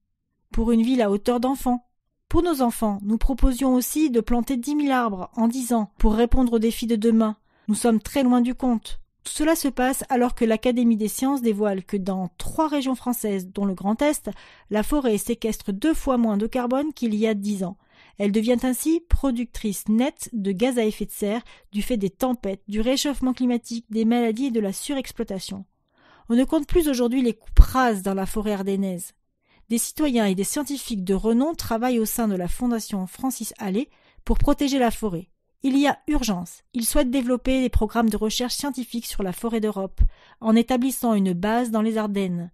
Speaker 1: Pour une ville à hauteur d'enfants. Pour nos enfants, nous proposions aussi de planter dix mille arbres en dix ans pour répondre aux défis de demain. Nous sommes très loin du compte. Tout cela se passe alors que l'Académie des sciences dévoile que dans trois régions françaises, dont le Grand Est, la forêt séquestre deux fois moins de carbone qu'il y a dix ans. Elle devient ainsi productrice nette de gaz à effet de serre du fait des tempêtes, du réchauffement climatique, des maladies et de la surexploitation. On ne compte plus aujourd'hui les coupes dans la forêt ardennaise. Des citoyens et des scientifiques de renom travaillent au sein de la Fondation Francis Allais pour protéger la forêt. Il y a urgence. Ils souhaitent développer des programmes de recherche scientifique sur la forêt d'Europe, en établissant une base dans les Ardennes.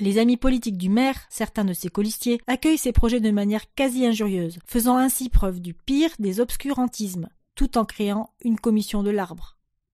Speaker 1: Les amis politiques du maire, certains de ses colistiers, accueillent ces projets de manière quasi injurieuse, faisant ainsi preuve du pire des obscurantismes, tout en créant une commission de l'arbre.